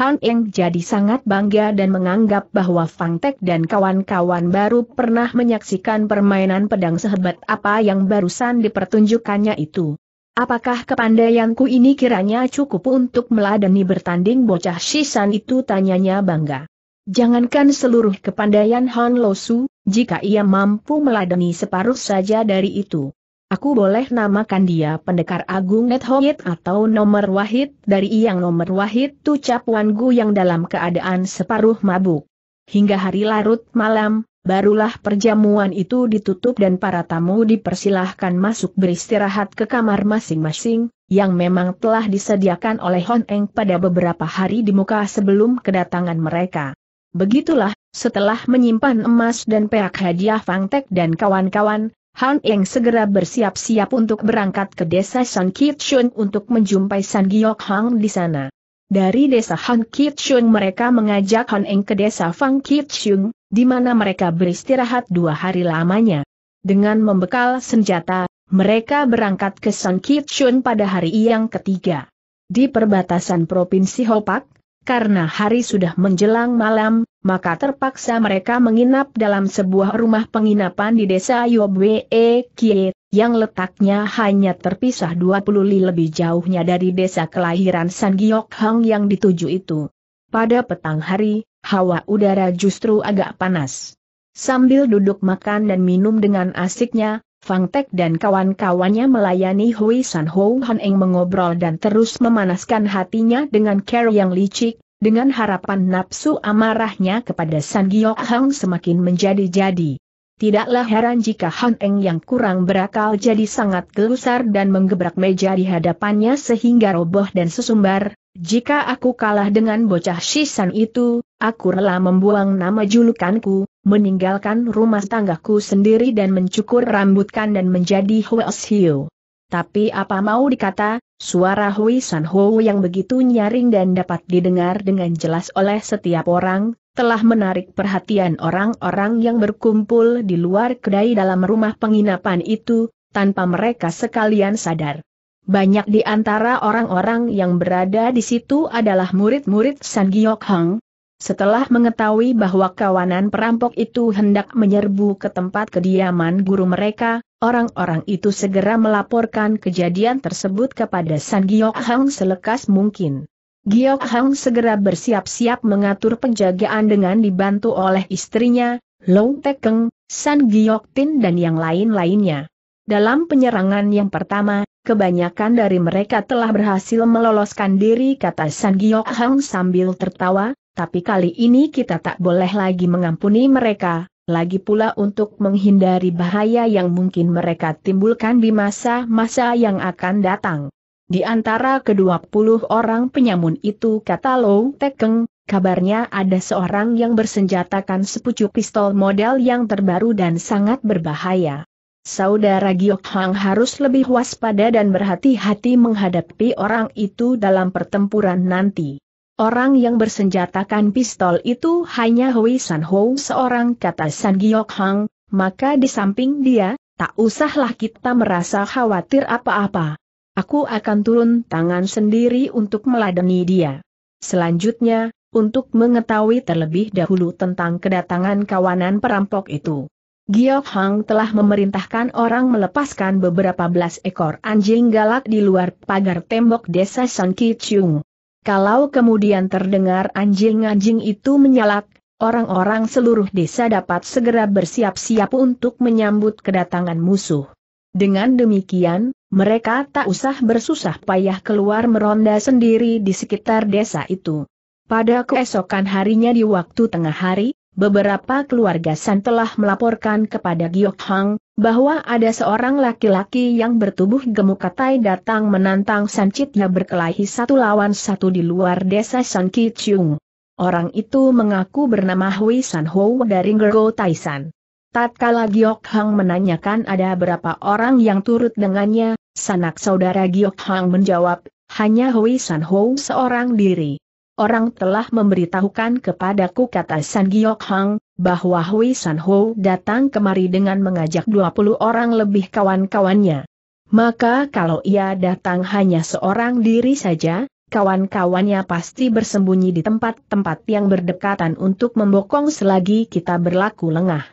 Han Eng jadi sangat bangga dan menganggap bahwa Fang Tek dan kawan-kawan baru pernah menyaksikan permainan pedang sehebat apa yang barusan dipertunjukkannya itu. Apakah kepandaianku ini kiranya cukup untuk meladeni bertanding bocah Shisan itu tanyanya bangga. Jangankan seluruh kepandaian Han Losu, jika ia mampu meladeni separuh saja dari itu, Aku boleh namakan dia pendekar agung Net Hoyet atau nomor wahid dari yang nomor wahid tu wan Gu yang dalam keadaan separuh mabuk. Hingga hari larut malam, barulah perjamuan itu ditutup dan para tamu dipersilahkan masuk beristirahat ke kamar masing-masing, yang memang telah disediakan oleh Hon Eng pada beberapa hari di muka sebelum kedatangan mereka. Begitulah, setelah menyimpan emas dan perak hadiah Fangtek dan kawan-kawan, Han Eng segera bersiap-siap untuk berangkat ke desa San Kitsun untuk menjumpai San Giok Hang di sana. Dari desa Han Kitsun mereka mengajak Han Eng ke desa Fang Kitsun, di mana mereka beristirahat dua hari lamanya. Dengan membekal senjata, mereka berangkat ke San Kitsun pada hari yang ketiga. Di perbatasan Provinsi Hopak, karena hari sudah menjelang malam, maka terpaksa mereka menginap dalam sebuah rumah penginapan di desa Yobwe e, Kie, yang letaknya hanya terpisah 20 li lebih jauhnya dari desa kelahiran San Giok Hang yang dituju itu. Pada petang hari, hawa udara justru agak panas. Sambil duduk makan dan minum dengan asiknya, Fang Tek dan kawan-kawannya melayani Hui San Hou Han Eng mengobrol dan terus memanaskan hatinya dengan care yang licik, dengan harapan nafsu amarahnya kepada San Giok Hang semakin menjadi-jadi. Tidaklah heran jika Han Eng yang kurang berakal jadi sangat gelusar dan menggebrak meja di hadapannya sehingga roboh dan sesumbar, jika aku kalah dengan bocah Shisan itu, aku rela membuang nama julukanku, meninggalkan rumah tanggaku sendiri dan mencukur rambutkan dan menjadi Hwasio. Tapi apa mau dikata, Suara Hui San Ho yang begitu nyaring dan dapat didengar dengan jelas oleh setiap orang, telah menarik perhatian orang-orang yang berkumpul di luar kedai dalam rumah penginapan itu, tanpa mereka sekalian sadar. Banyak di antara orang-orang yang berada di situ adalah murid-murid San Giok Hang, setelah mengetahui bahwa kawanan perampok itu hendak menyerbu ke tempat kediaman guru mereka, orang-orang itu segera melaporkan kejadian tersebut kepada San Giok Hang selekas mungkin. Giok Hang segera bersiap-siap mengatur penjagaan dengan dibantu oleh istrinya, Long Tekeng, San Giok Tin dan yang lain-lainnya. Dalam penyerangan yang pertama, kebanyakan dari mereka telah berhasil meloloskan diri kata San Giok Hang sambil tertawa, tapi kali ini kita tak boleh lagi mengampuni mereka, lagi pula untuk menghindari bahaya yang mungkin mereka timbulkan di masa-masa yang akan datang. Di antara kedua puluh orang penyamun itu kata Low Tekeng, kabarnya ada seorang yang bersenjatakan sepucuk pistol model yang terbaru dan sangat berbahaya. Saudara Giok Hang harus lebih waspada dan berhati-hati menghadapi orang itu dalam pertempuran nanti. Orang yang bersenjatakan pistol itu hanya Hui San Ho seorang kata San Giok Hang, maka di samping dia, tak usahlah kita merasa khawatir apa-apa. Aku akan turun tangan sendiri untuk meladeni dia. Selanjutnya, untuk mengetahui terlebih dahulu tentang kedatangan kawanan perampok itu. Giok Hang telah memerintahkan orang melepaskan beberapa belas ekor anjing galak di luar pagar tembok desa San Ki Chung. Kalau kemudian terdengar anjing-anjing itu menyalak, orang-orang seluruh desa dapat segera bersiap-siap untuk menyambut kedatangan musuh. Dengan demikian, mereka tak usah bersusah payah keluar meronda sendiri di sekitar desa itu. Pada keesokan harinya di waktu tengah hari, Beberapa keluarga San telah melaporkan kepada Giok Hang, bahwa ada seorang laki-laki yang bertubuh gemuk katai datang menantang San berkelahi satu lawan satu di luar desa San Kichung. Orang itu mengaku bernama Hui San Ho dari Gergo Taisan. Tatkala Giok Hang menanyakan ada berapa orang yang turut dengannya, sanak saudara Giok Hang menjawab, hanya Hui San Ho seorang diri orang telah memberitahukan kepadaku kata San Giok Hang, bahwa Hui San Ho datang kemari dengan mengajak 20 orang lebih kawan-kawannya. Maka kalau ia datang hanya seorang diri saja, kawan-kawannya pasti bersembunyi di tempat-tempat yang berdekatan untuk membokong selagi kita berlaku lengah.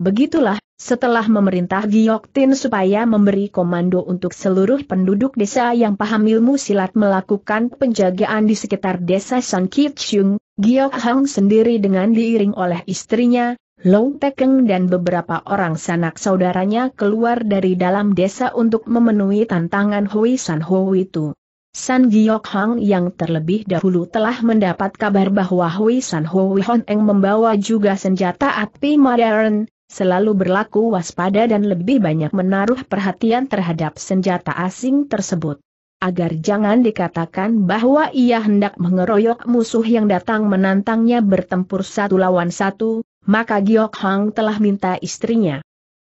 Begitulah setelah memerintah Giok Tin supaya memberi komando untuk seluruh penduduk desa yang paham ilmu silat melakukan penjagaan di sekitar desa San Kitchung, Giok Hang sendiri dengan diiring oleh istrinya, Long Tekeng dan beberapa orang sanak saudaranya keluar dari dalam desa untuk memenuhi tantangan Hui San Ho itu. San Giok Hang yang terlebih dahulu telah mendapat kabar bahwa Hui San Ho Hon Eng membawa juga senjata api modern, selalu berlaku waspada dan lebih banyak menaruh perhatian terhadap senjata asing tersebut. Agar jangan dikatakan bahwa ia hendak mengeroyok musuh yang datang menantangnya bertempur satu lawan satu, maka Giok Hang telah minta istrinya.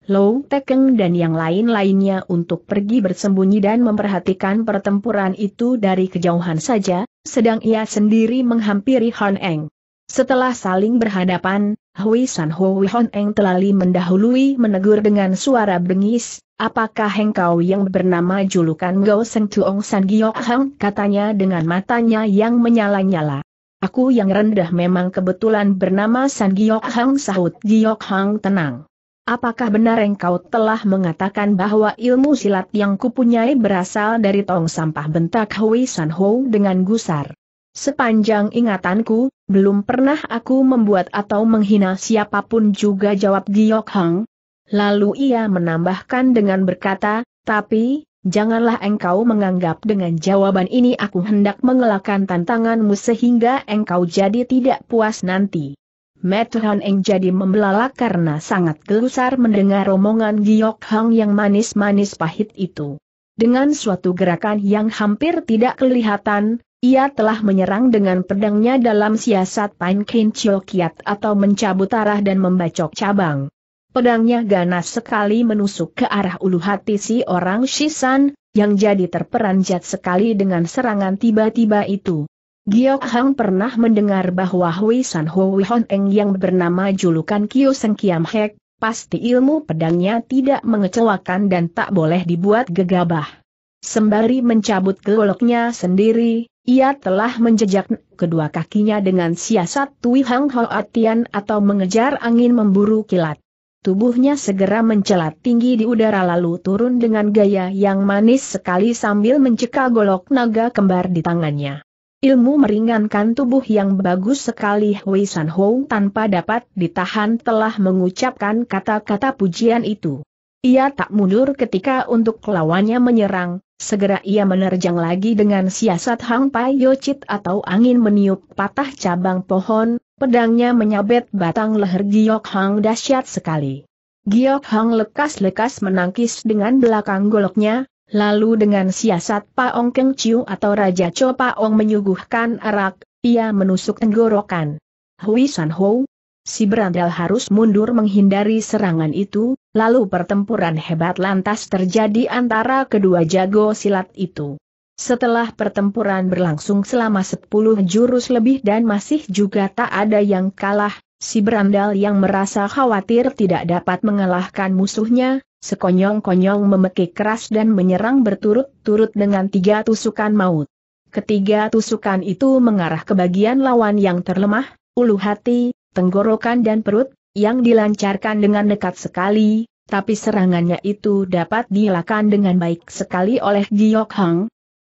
Low Tekeng dan yang lain-lainnya untuk pergi bersembunyi dan memperhatikan pertempuran itu dari kejauhan saja, sedang ia sendiri menghampiri Han Eng. Setelah saling berhadapan, Hui San Hui Hon Eng telali mendahului menegur dengan suara bengis, apakah engkau yang bernama julukan Gao Seng Tuong San Giok Hang katanya dengan matanya yang menyala-nyala. Aku yang rendah memang kebetulan bernama San Giok Hang sahut Giok Hang tenang. Apakah benar engkau telah mengatakan bahwa ilmu silat yang kupunyai berasal dari tong sampah bentak Hui San Hou dengan gusar? Sepanjang ingatanku, belum pernah aku membuat atau menghina siapapun juga jawab Giok Hang. Lalu ia menambahkan dengan berkata, tapi, janganlah engkau menganggap dengan jawaban ini aku hendak mengelakkan tantanganmu sehingga engkau jadi tidak puas nanti. Metuhan Eng jadi membelalak karena sangat gelusar mendengar omongan Giok Hang yang manis-manis pahit itu. Dengan suatu gerakan yang hampir tidak kelihatan, ia telah menyerang dengan pedangnya dalam siasat Pine Kin Kiat atau mencabut arah dan membacok cabang. Pedangnya ganas sekali menusuk ke arah ulu hati si orang Shisan, yang jadi terperanjat sekali dengan serangan tiba-tiba itu. Giok Hang pernah mendengar bahwa Hui San Hui Hon Eng yang bernama julukan Kyo Seng Kiam Hek, pasti ilmu pedangnya tidak mengecewakan dan tak boleh dibuat gegabah. Sembari mencabut goloknya sendiri, ia telah menjejak kedua kakinya dengan siasat Tui Hang Hoa Tian atau mengejar angin memburu kilat. Tubuhnya segera mencelat tinggi di udara lalu turun dengan gaya yang manis sekali sambil mencekal golok naga kembar di tangannya. Ilmu meringankan tubuh yang bagus sekali Hui San Hong tanpa dapat ditahan telah mengucapkan kata-kata pujian itu. Ia tak mundur ketika untuk lawannya menyerang, segera ia menerjang lagi dengan siasat Hang Pai Yochit atau angin meniup patah cabang pohon, pedangnya menyabet batang leher Giok Hang dahsyat sekali. Giok Hang lekas-lekas menangkis dengan belakang goloknya, lalu dengan siasat Ong Keng Chiu atau Raja Cho Ong menyuguhkan arak, ia menusuk tenggorokan. Hui San Ho, si Brandel harus mundur menghindari serangan itu, lalu pertempuran hebat lantas terjadi antara kedua jago silat itu. Setelah pertempuran berlangsung selama 10 jurus lebih dan masih juga tak ada yang kalah, si Brandel yang merasa khawatir tidak dapat mengalahkan musuhnya, sekonyong-konyong memekik keras dan menyerang berturut-turut dengan tiga tusukan maut. Ketiga tusukan itu mengarah ke bagian lawan yang terlemah, ulu hati, tenggorokan dan perut, yang dilancarkan dengan dekat sekali, tapi serangannya itu dapat dilakukan dengan baik sekali oleh Giok Hang.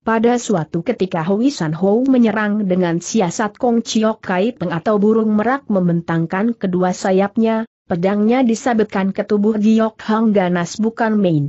Pada suatu ketika Hui San Ho menyerang dengan siasat Kong Chiok Kai Peng atau burung merak membentangkan kedua sayapnya, pedangnya disabetkan ke tubuh Giok Hang ganas bukan main.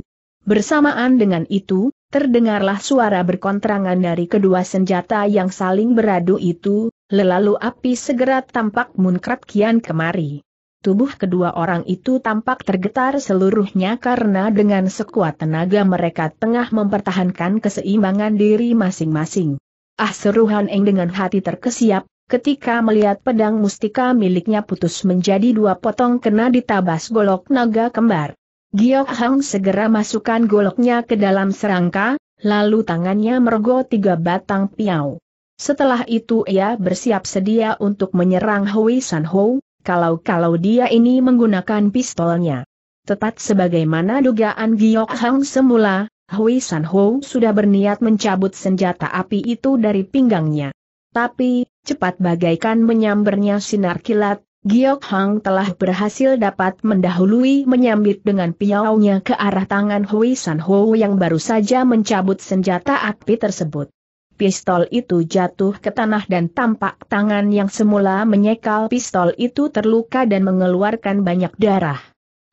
Bersamaan dengan itu, terdengarlah suara berkontrangan dari kedua senjata yang saling beradu itu, Lalu api segera tampak munkrat kian kemari. Tubuh kedua orang itu tampak tergetar seluruhnya karena dengan sekuat tenaga mereka tengah mempertahankan keseimbangan diri masing-masing. Ah seru Eng dengan hati terkesiap, ketika melihat pedang mustika miliknya putus menjadi dua potong kena ditabas golok naga kembar. Giok Hang segera masukkan goloknya ke dalam serangka, lalu tangannya mergo tiga batang piau. Setelah itu ia bersiap sedia untuk menyerang Hui San Ho, kalau-kalau dia ini menggunakan pistolnya. Tepat sebagaimana dugaan Giok Hang semula, Hui San Ho sudah berniat mencabut senjata api itu dari pinggangnya. Tapi, cepat bagaikan menyambernya sinar kilat, Giok Hang telah berhasil dapat mendahului menyambit dengan piaunya ke arah tangan Hui San Ho yang baru saja mencabut senjata api tersebut. Pistol itu jatuh ke tanah dan tampak tangan yang semula menyekal pistol itu terluka dan mengeluarkan banyak darah.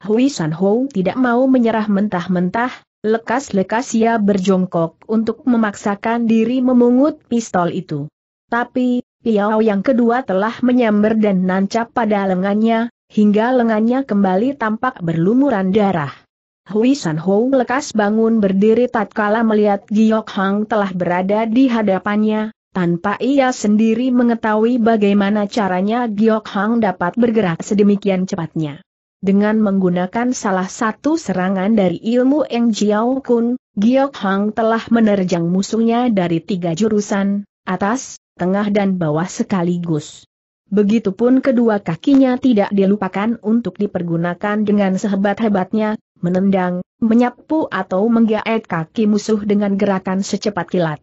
Hui San Ho tidak mau menyerah mentah-mentah, lekas-lekas ia berjongkok untuk memaksakan diri memungut pistol itu. Tapi, Piao yang kedua telah menyamber dan nancap pada lengannya, hingga lengannya kembali tampak berlumuran darah. Hui San Ho lekas bangun berdiri tatkala melihat Giok Hang telah berada di hadapannya, tanpa ia sendiri mengetahui bagaimana caranya Giok Hang dapat bergerak sedemikian cepatnya. Dengan menggunakan salah satu serangan dari ilmu Eng Jiao Kun, Giok Hang telah menerjang musuhnya dari tiga jurusan, atas, tengah dan bawah sekaligus. Begitupun kedua kakinya tidak dilupakan untuk dipergunakan dengan sehebat-hebatnya, menendang, menyapu atau menggaet kaki musuh dengan gerakan secepat kilat.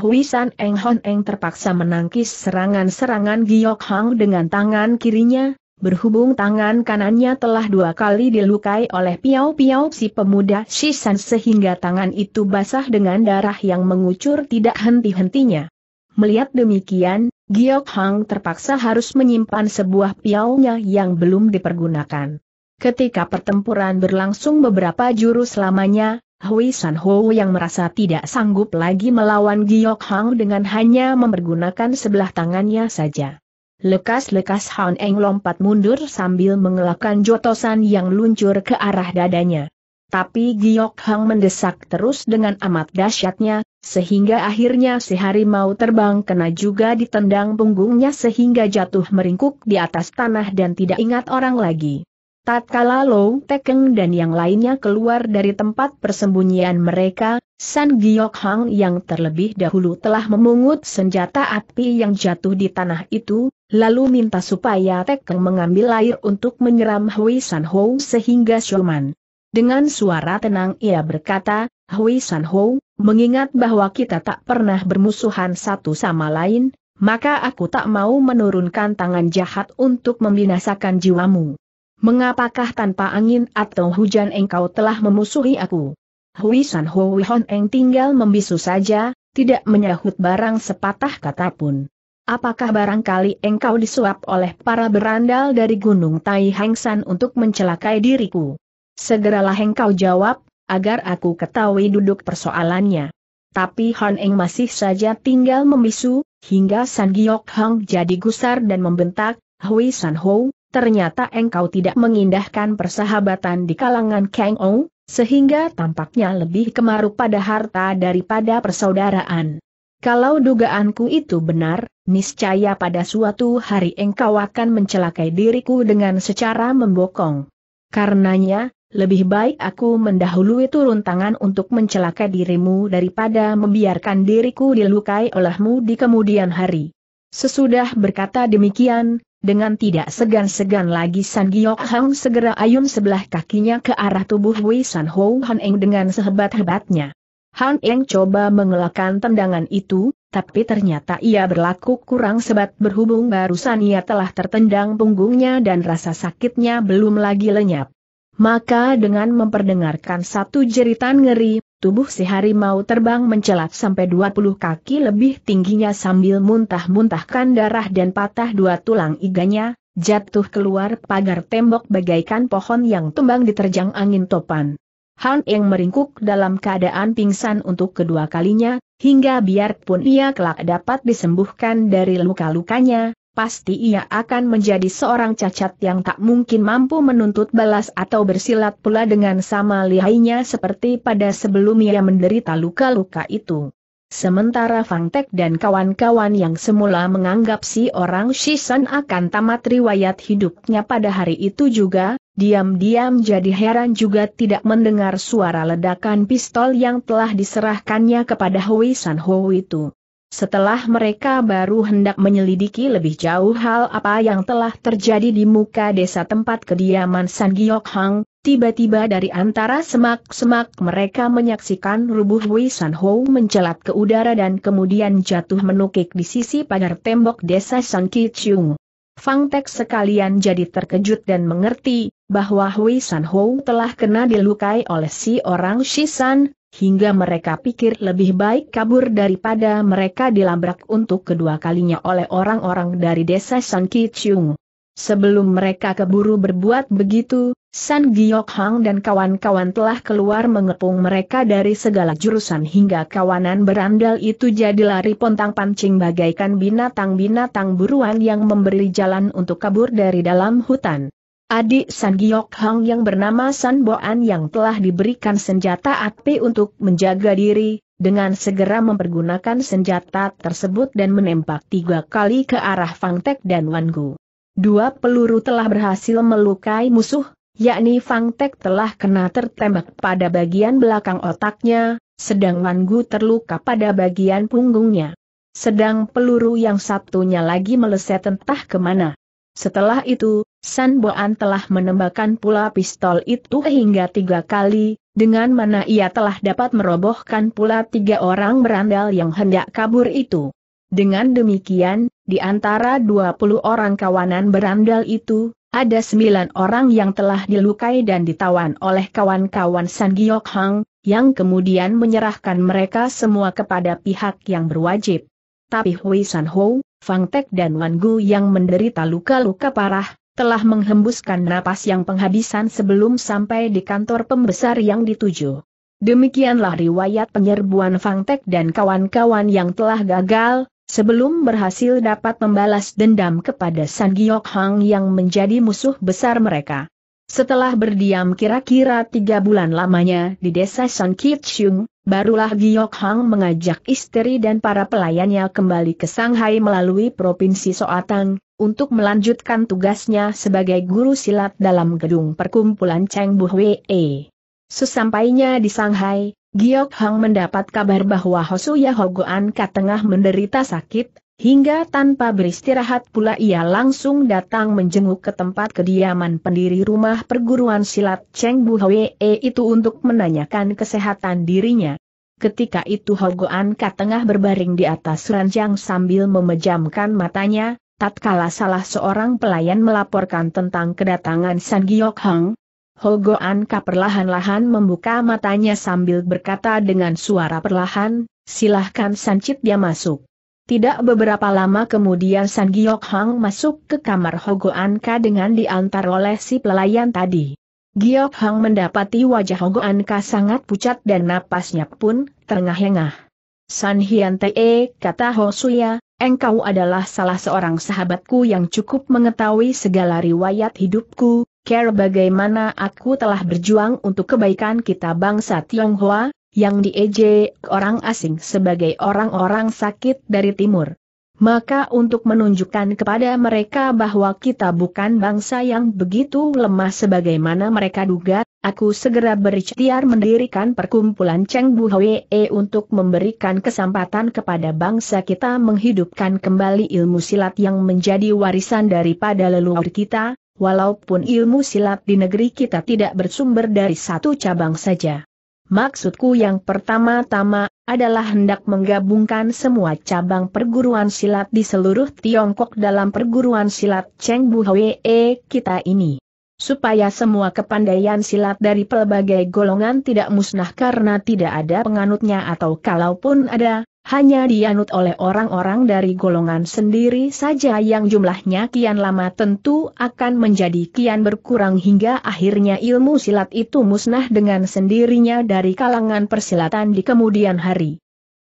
Hui San Eng Hon Eng terpaksa menangkis serangan-serangan Giok Hang dengan tangan kirinya, berhubung tangan kanannya telah dua kali dilukai oleh Piao Piao si pemuda Shisan sehingga tangan itu basah dengan darah yang mengucur tidak henti-hentinya. Melihat demikian, Giok Hang terpaksa harus menyimpan sebuah piaunya yang belum dipergunakan. Ketika pertempuran berlangsung beberapa jurus lamanya, Hui San Ho yang merasa tidak sanggup lagi melawan Giok Hang dengan hanya mempergunakan sebelah tangannya saja. Lekas-lekas Han Eng lompat mundur sambil mengelakkan jotosan yang luncur ke arah dadanya. Tapi Giok Hang mendesak terus dengan amat dahsyatnya, sehingga akhirnya si harimau terbang kena juga ditendang punggungnya sehingga jatuh meringkuk di atas tanah dan tidak ingat orang lagi. Tatkala Low, Tekeng dan yang lainnya keluar dari tempat persembunyian mereka, San Giok Hang yang terlebih dahulu telah memungut senjata api yang jatuh di tanah itu, lalu minta supaya Tekeng mengambil air untuk menyeram Hui San Ho sehingga Shoman. Dengan suara tenang ia berkata, Hui San Ho, mengingat bahwa kita tak pernah bermusuhan satu sama lain, maka aku tak mau menurunkan tangan jahat untuk membinasakan jiwamu. Mengapakah tanpa angin atau hujan engkau telah memusuhi aku? Hui San Hui Hon Eng tinggal membisu saja, tidak menyahut barang sepatah kata pun. Apakah barangkali engkau disuap oleh para berandal dari Gunung Tai San untuk mencelakai diriku? Segeralah engkau jawab, agar aku ketahui duduk persoalannya. Tapi Hon Eng masih saja tinggal membisu, hingga San Giok Hong jadi gusar dan membentak, Hui San Ho, ternyata engkau tidak mengindahkan persahabatan di kalangan Kang Ou, sehingga tampaknya lebih kemaru pada harta daripada persaudaraan. Kalau dugaanku itu benar, niscaya pada suatu hari engkau akan mencelakai diriku dengan secara membokong. Karenanya, lebih baik aku mendahului turun tangan untuk mencelakai dirimu daripada membiarkan diriku dilukai olehmu di kemudian hari. Sesudah berkata demikian, dengan tidak segan-segan lagi San Giok Hang segera ayun sebelah kakinya ke arah tubuh Wei San Ho Han Eng dengan sehebat-hebatnya. Han Eng coba mengelakkan tendangan itu, tapi ternyata ia berlaku kurang sebat berhubung barusan ia telah tertendang punggungnya dan rasa sakitnya belum lagi lenyap. Maka dengan memperdengarkan satu jeritan ngeri, Tubuh si harimau terbang mencelat sampai 20 kaki lebih tingginya sambil muntah-muntahkan darah dan patah dua tulang iganya, jatuh keluar pagar tembok bagaikan pohon yang tumbang diterjang angin topan. Han Eng meringkuk dalam keadaan pingsan untuk kedua kalinya, hingga biarpun ia kelak dapat disembuhkan dari luka-lukanya, pasti ia akan menjadi seorang cacat yang tak mungkin mampu menuntut balas atau bersilat pula dengan sama lihainya seperti pada sebelum ia menderita luka-luka itu. Sementara Fang Tek dan kawan-kawan yang semula menganggap si orang Shisan akan tamat riwayat hidupnya pada hari itu juga, diam-diam jadi heran juga tidak mendengar suara ledakan pistol yang telah diserahkannya kepada Hui San Ho itu. Setelah mereka baru hendak menyelidiki lebih jauh hal apa yang telah terjadi di muka desa tempat kediaman San Giok Hang, tiba-tiba dari antara semak-semak mereka menyaksikan rubuh Wei San Ho mencelat ke udara dan kemudian jatuh menukik di sisi pagar tembok desa San Ki Chung. Fang Tek sekalian jadi terkejut dan mengerti bahwa Wei San Ho telah kena dilukai oleh si orang Shisan, hingga mereka pikir lebih baik kabur daripada mereka dilabrak untuk kedua kalinya oleh orang-orang dari desa San Kichung. Sebelum mereka keburu berbuat begitu, San Giok Hang dan kawan-kawan telah keluar mengepung mereka dari segala jurusan hingga kawanan berandal itu jadi lari pontang pancing bagaikan binatang-binatang buruan yang memberi jalan untuk kabur dari dalam hutan. Adik San Giok Hang yang bernama San Boan yang telah diberikan senjata api untuk menjaga diri, dengan segera mempergunakan senjata tersebut dan menembak tiga kali ke arah Fang Tek dan Wan Gu. Dua peluru telah berhasil melukai musuh, yakni Fang Tek telah kena tertembak pada bagian belakang otaknya, sedang Wan Gu terluka pada bagian punggungnya. Sedang peluru yang satunya lagi meleset entah kemana. Setelah itu, San Boan telah menembakkan pula pistol itu hingga tiga kali, dengan mana ia telah dapat merobohkan pula tiga orang berandal yang hendak kabur itu. Dengan demikian, di antara dua puluh orang kawanan berandal itu, ada sembilan orang yang telah dilukai dan ditawan oleh kawan-kawan San Giok Hang, yang kemudian menyerahkan mereka semua kepada pihak yang berwajib. Tapi Hui San Ho, Fang Tek dan Wan Gu yang menderita luka-luka parah, telah menghembuskan napas yang penghabisan sebelum sampai di kantor pembesar yang dituju. Demikianlah riwayat penyerbuan Fangtek dan kawan-kawan yang telah gagal, sebelum berhasil dapat membalas dendam kepada San Giok Hang yang menjadi musuh besar mereka. Setelah berdiam kira-kira tiga bulan lamanya di desa San Kitchung, barulah Giok Hang mengajak istri dan para pelayannya kembali ke Shanghai melalui provinsi Soatang, untuk melanjutkan tugasnya sebagai guru silat dalam gedung perkumpulan Cheng Bu Wei. Sesampainya di Shanghai, Giok Hang mendapat kabar bahwa Hosuya Hogoan Ka tengah menderita sakit, hingga tanpa beristirahat pula ia langsung datang menjenguk ke tempat kediaman pendiri rumah perguruan silat Cheng Bu Wei itu untuk menanyakan kesehatan dirinya. Ketika itu Hogoan Ka tengah berbaring di atas ranjang sambil memejamkan matanya, Tatkala salah seorang pelayan melaporkan tentang kedatangan San Giok Hang, Holgoan Ka perlahan-lahan membuka matanya sambil berkata dengan suara perlahan, silahkan Sancit dia masuk. Tidak beberapa lama kemudian San Giok Hang masuk ke kamar Hogoan Ka dengan diantar oleh si pelayan tadi. Giok Hang mendapati wajah Hogoan Ka sangat pucat dan napasnya pun terengah-engah. San Hian Te, kata Ho Suya, engkau adalah salah seorang sahabatku yang cukup mengetahui segala riwayat hidupku, care bagaimana aku telah berjuang untuk kebaikan kita bangsa Tionghoa, yang diejek orang asing sebagai orang-orang sakit dari timur maka untuk menunjukkan kepada mereka bahwa kita bukan bangsa yang begitu lemah sebagaimana mereka duga, aku segera berikhtiar mendirikan perkumpulan Cheng Bu Hwee untuk memberikan kesempatan kepada bangsa kita menghidupkan kembali ilmu silat yang menjadi warisan daripada leluhur kita, walaupun ilmu silat di negeri kita tidak bersumber dari satu cabang saja. Maksudku yang pertama-tama adalah hendak menggabungkan semua cabang perguruan silat di seluruh Tiongkok dalam perguruan silat Cheng Bu Hwee eh, kita ini. Supaya semua kepandaian silat dari pelbagai golongan tidak musnah karena tidak ada penganutnya atau kalaupun ada, hanya dianut oleh orang-orang dari golongan sendiri saja yang jumlahnya kian lama tentu akan menjadi kian berkurang hingga akhirnya ilmu silat itu musnah dengan sendirinya dari kalangan persilatan di kemudian hari.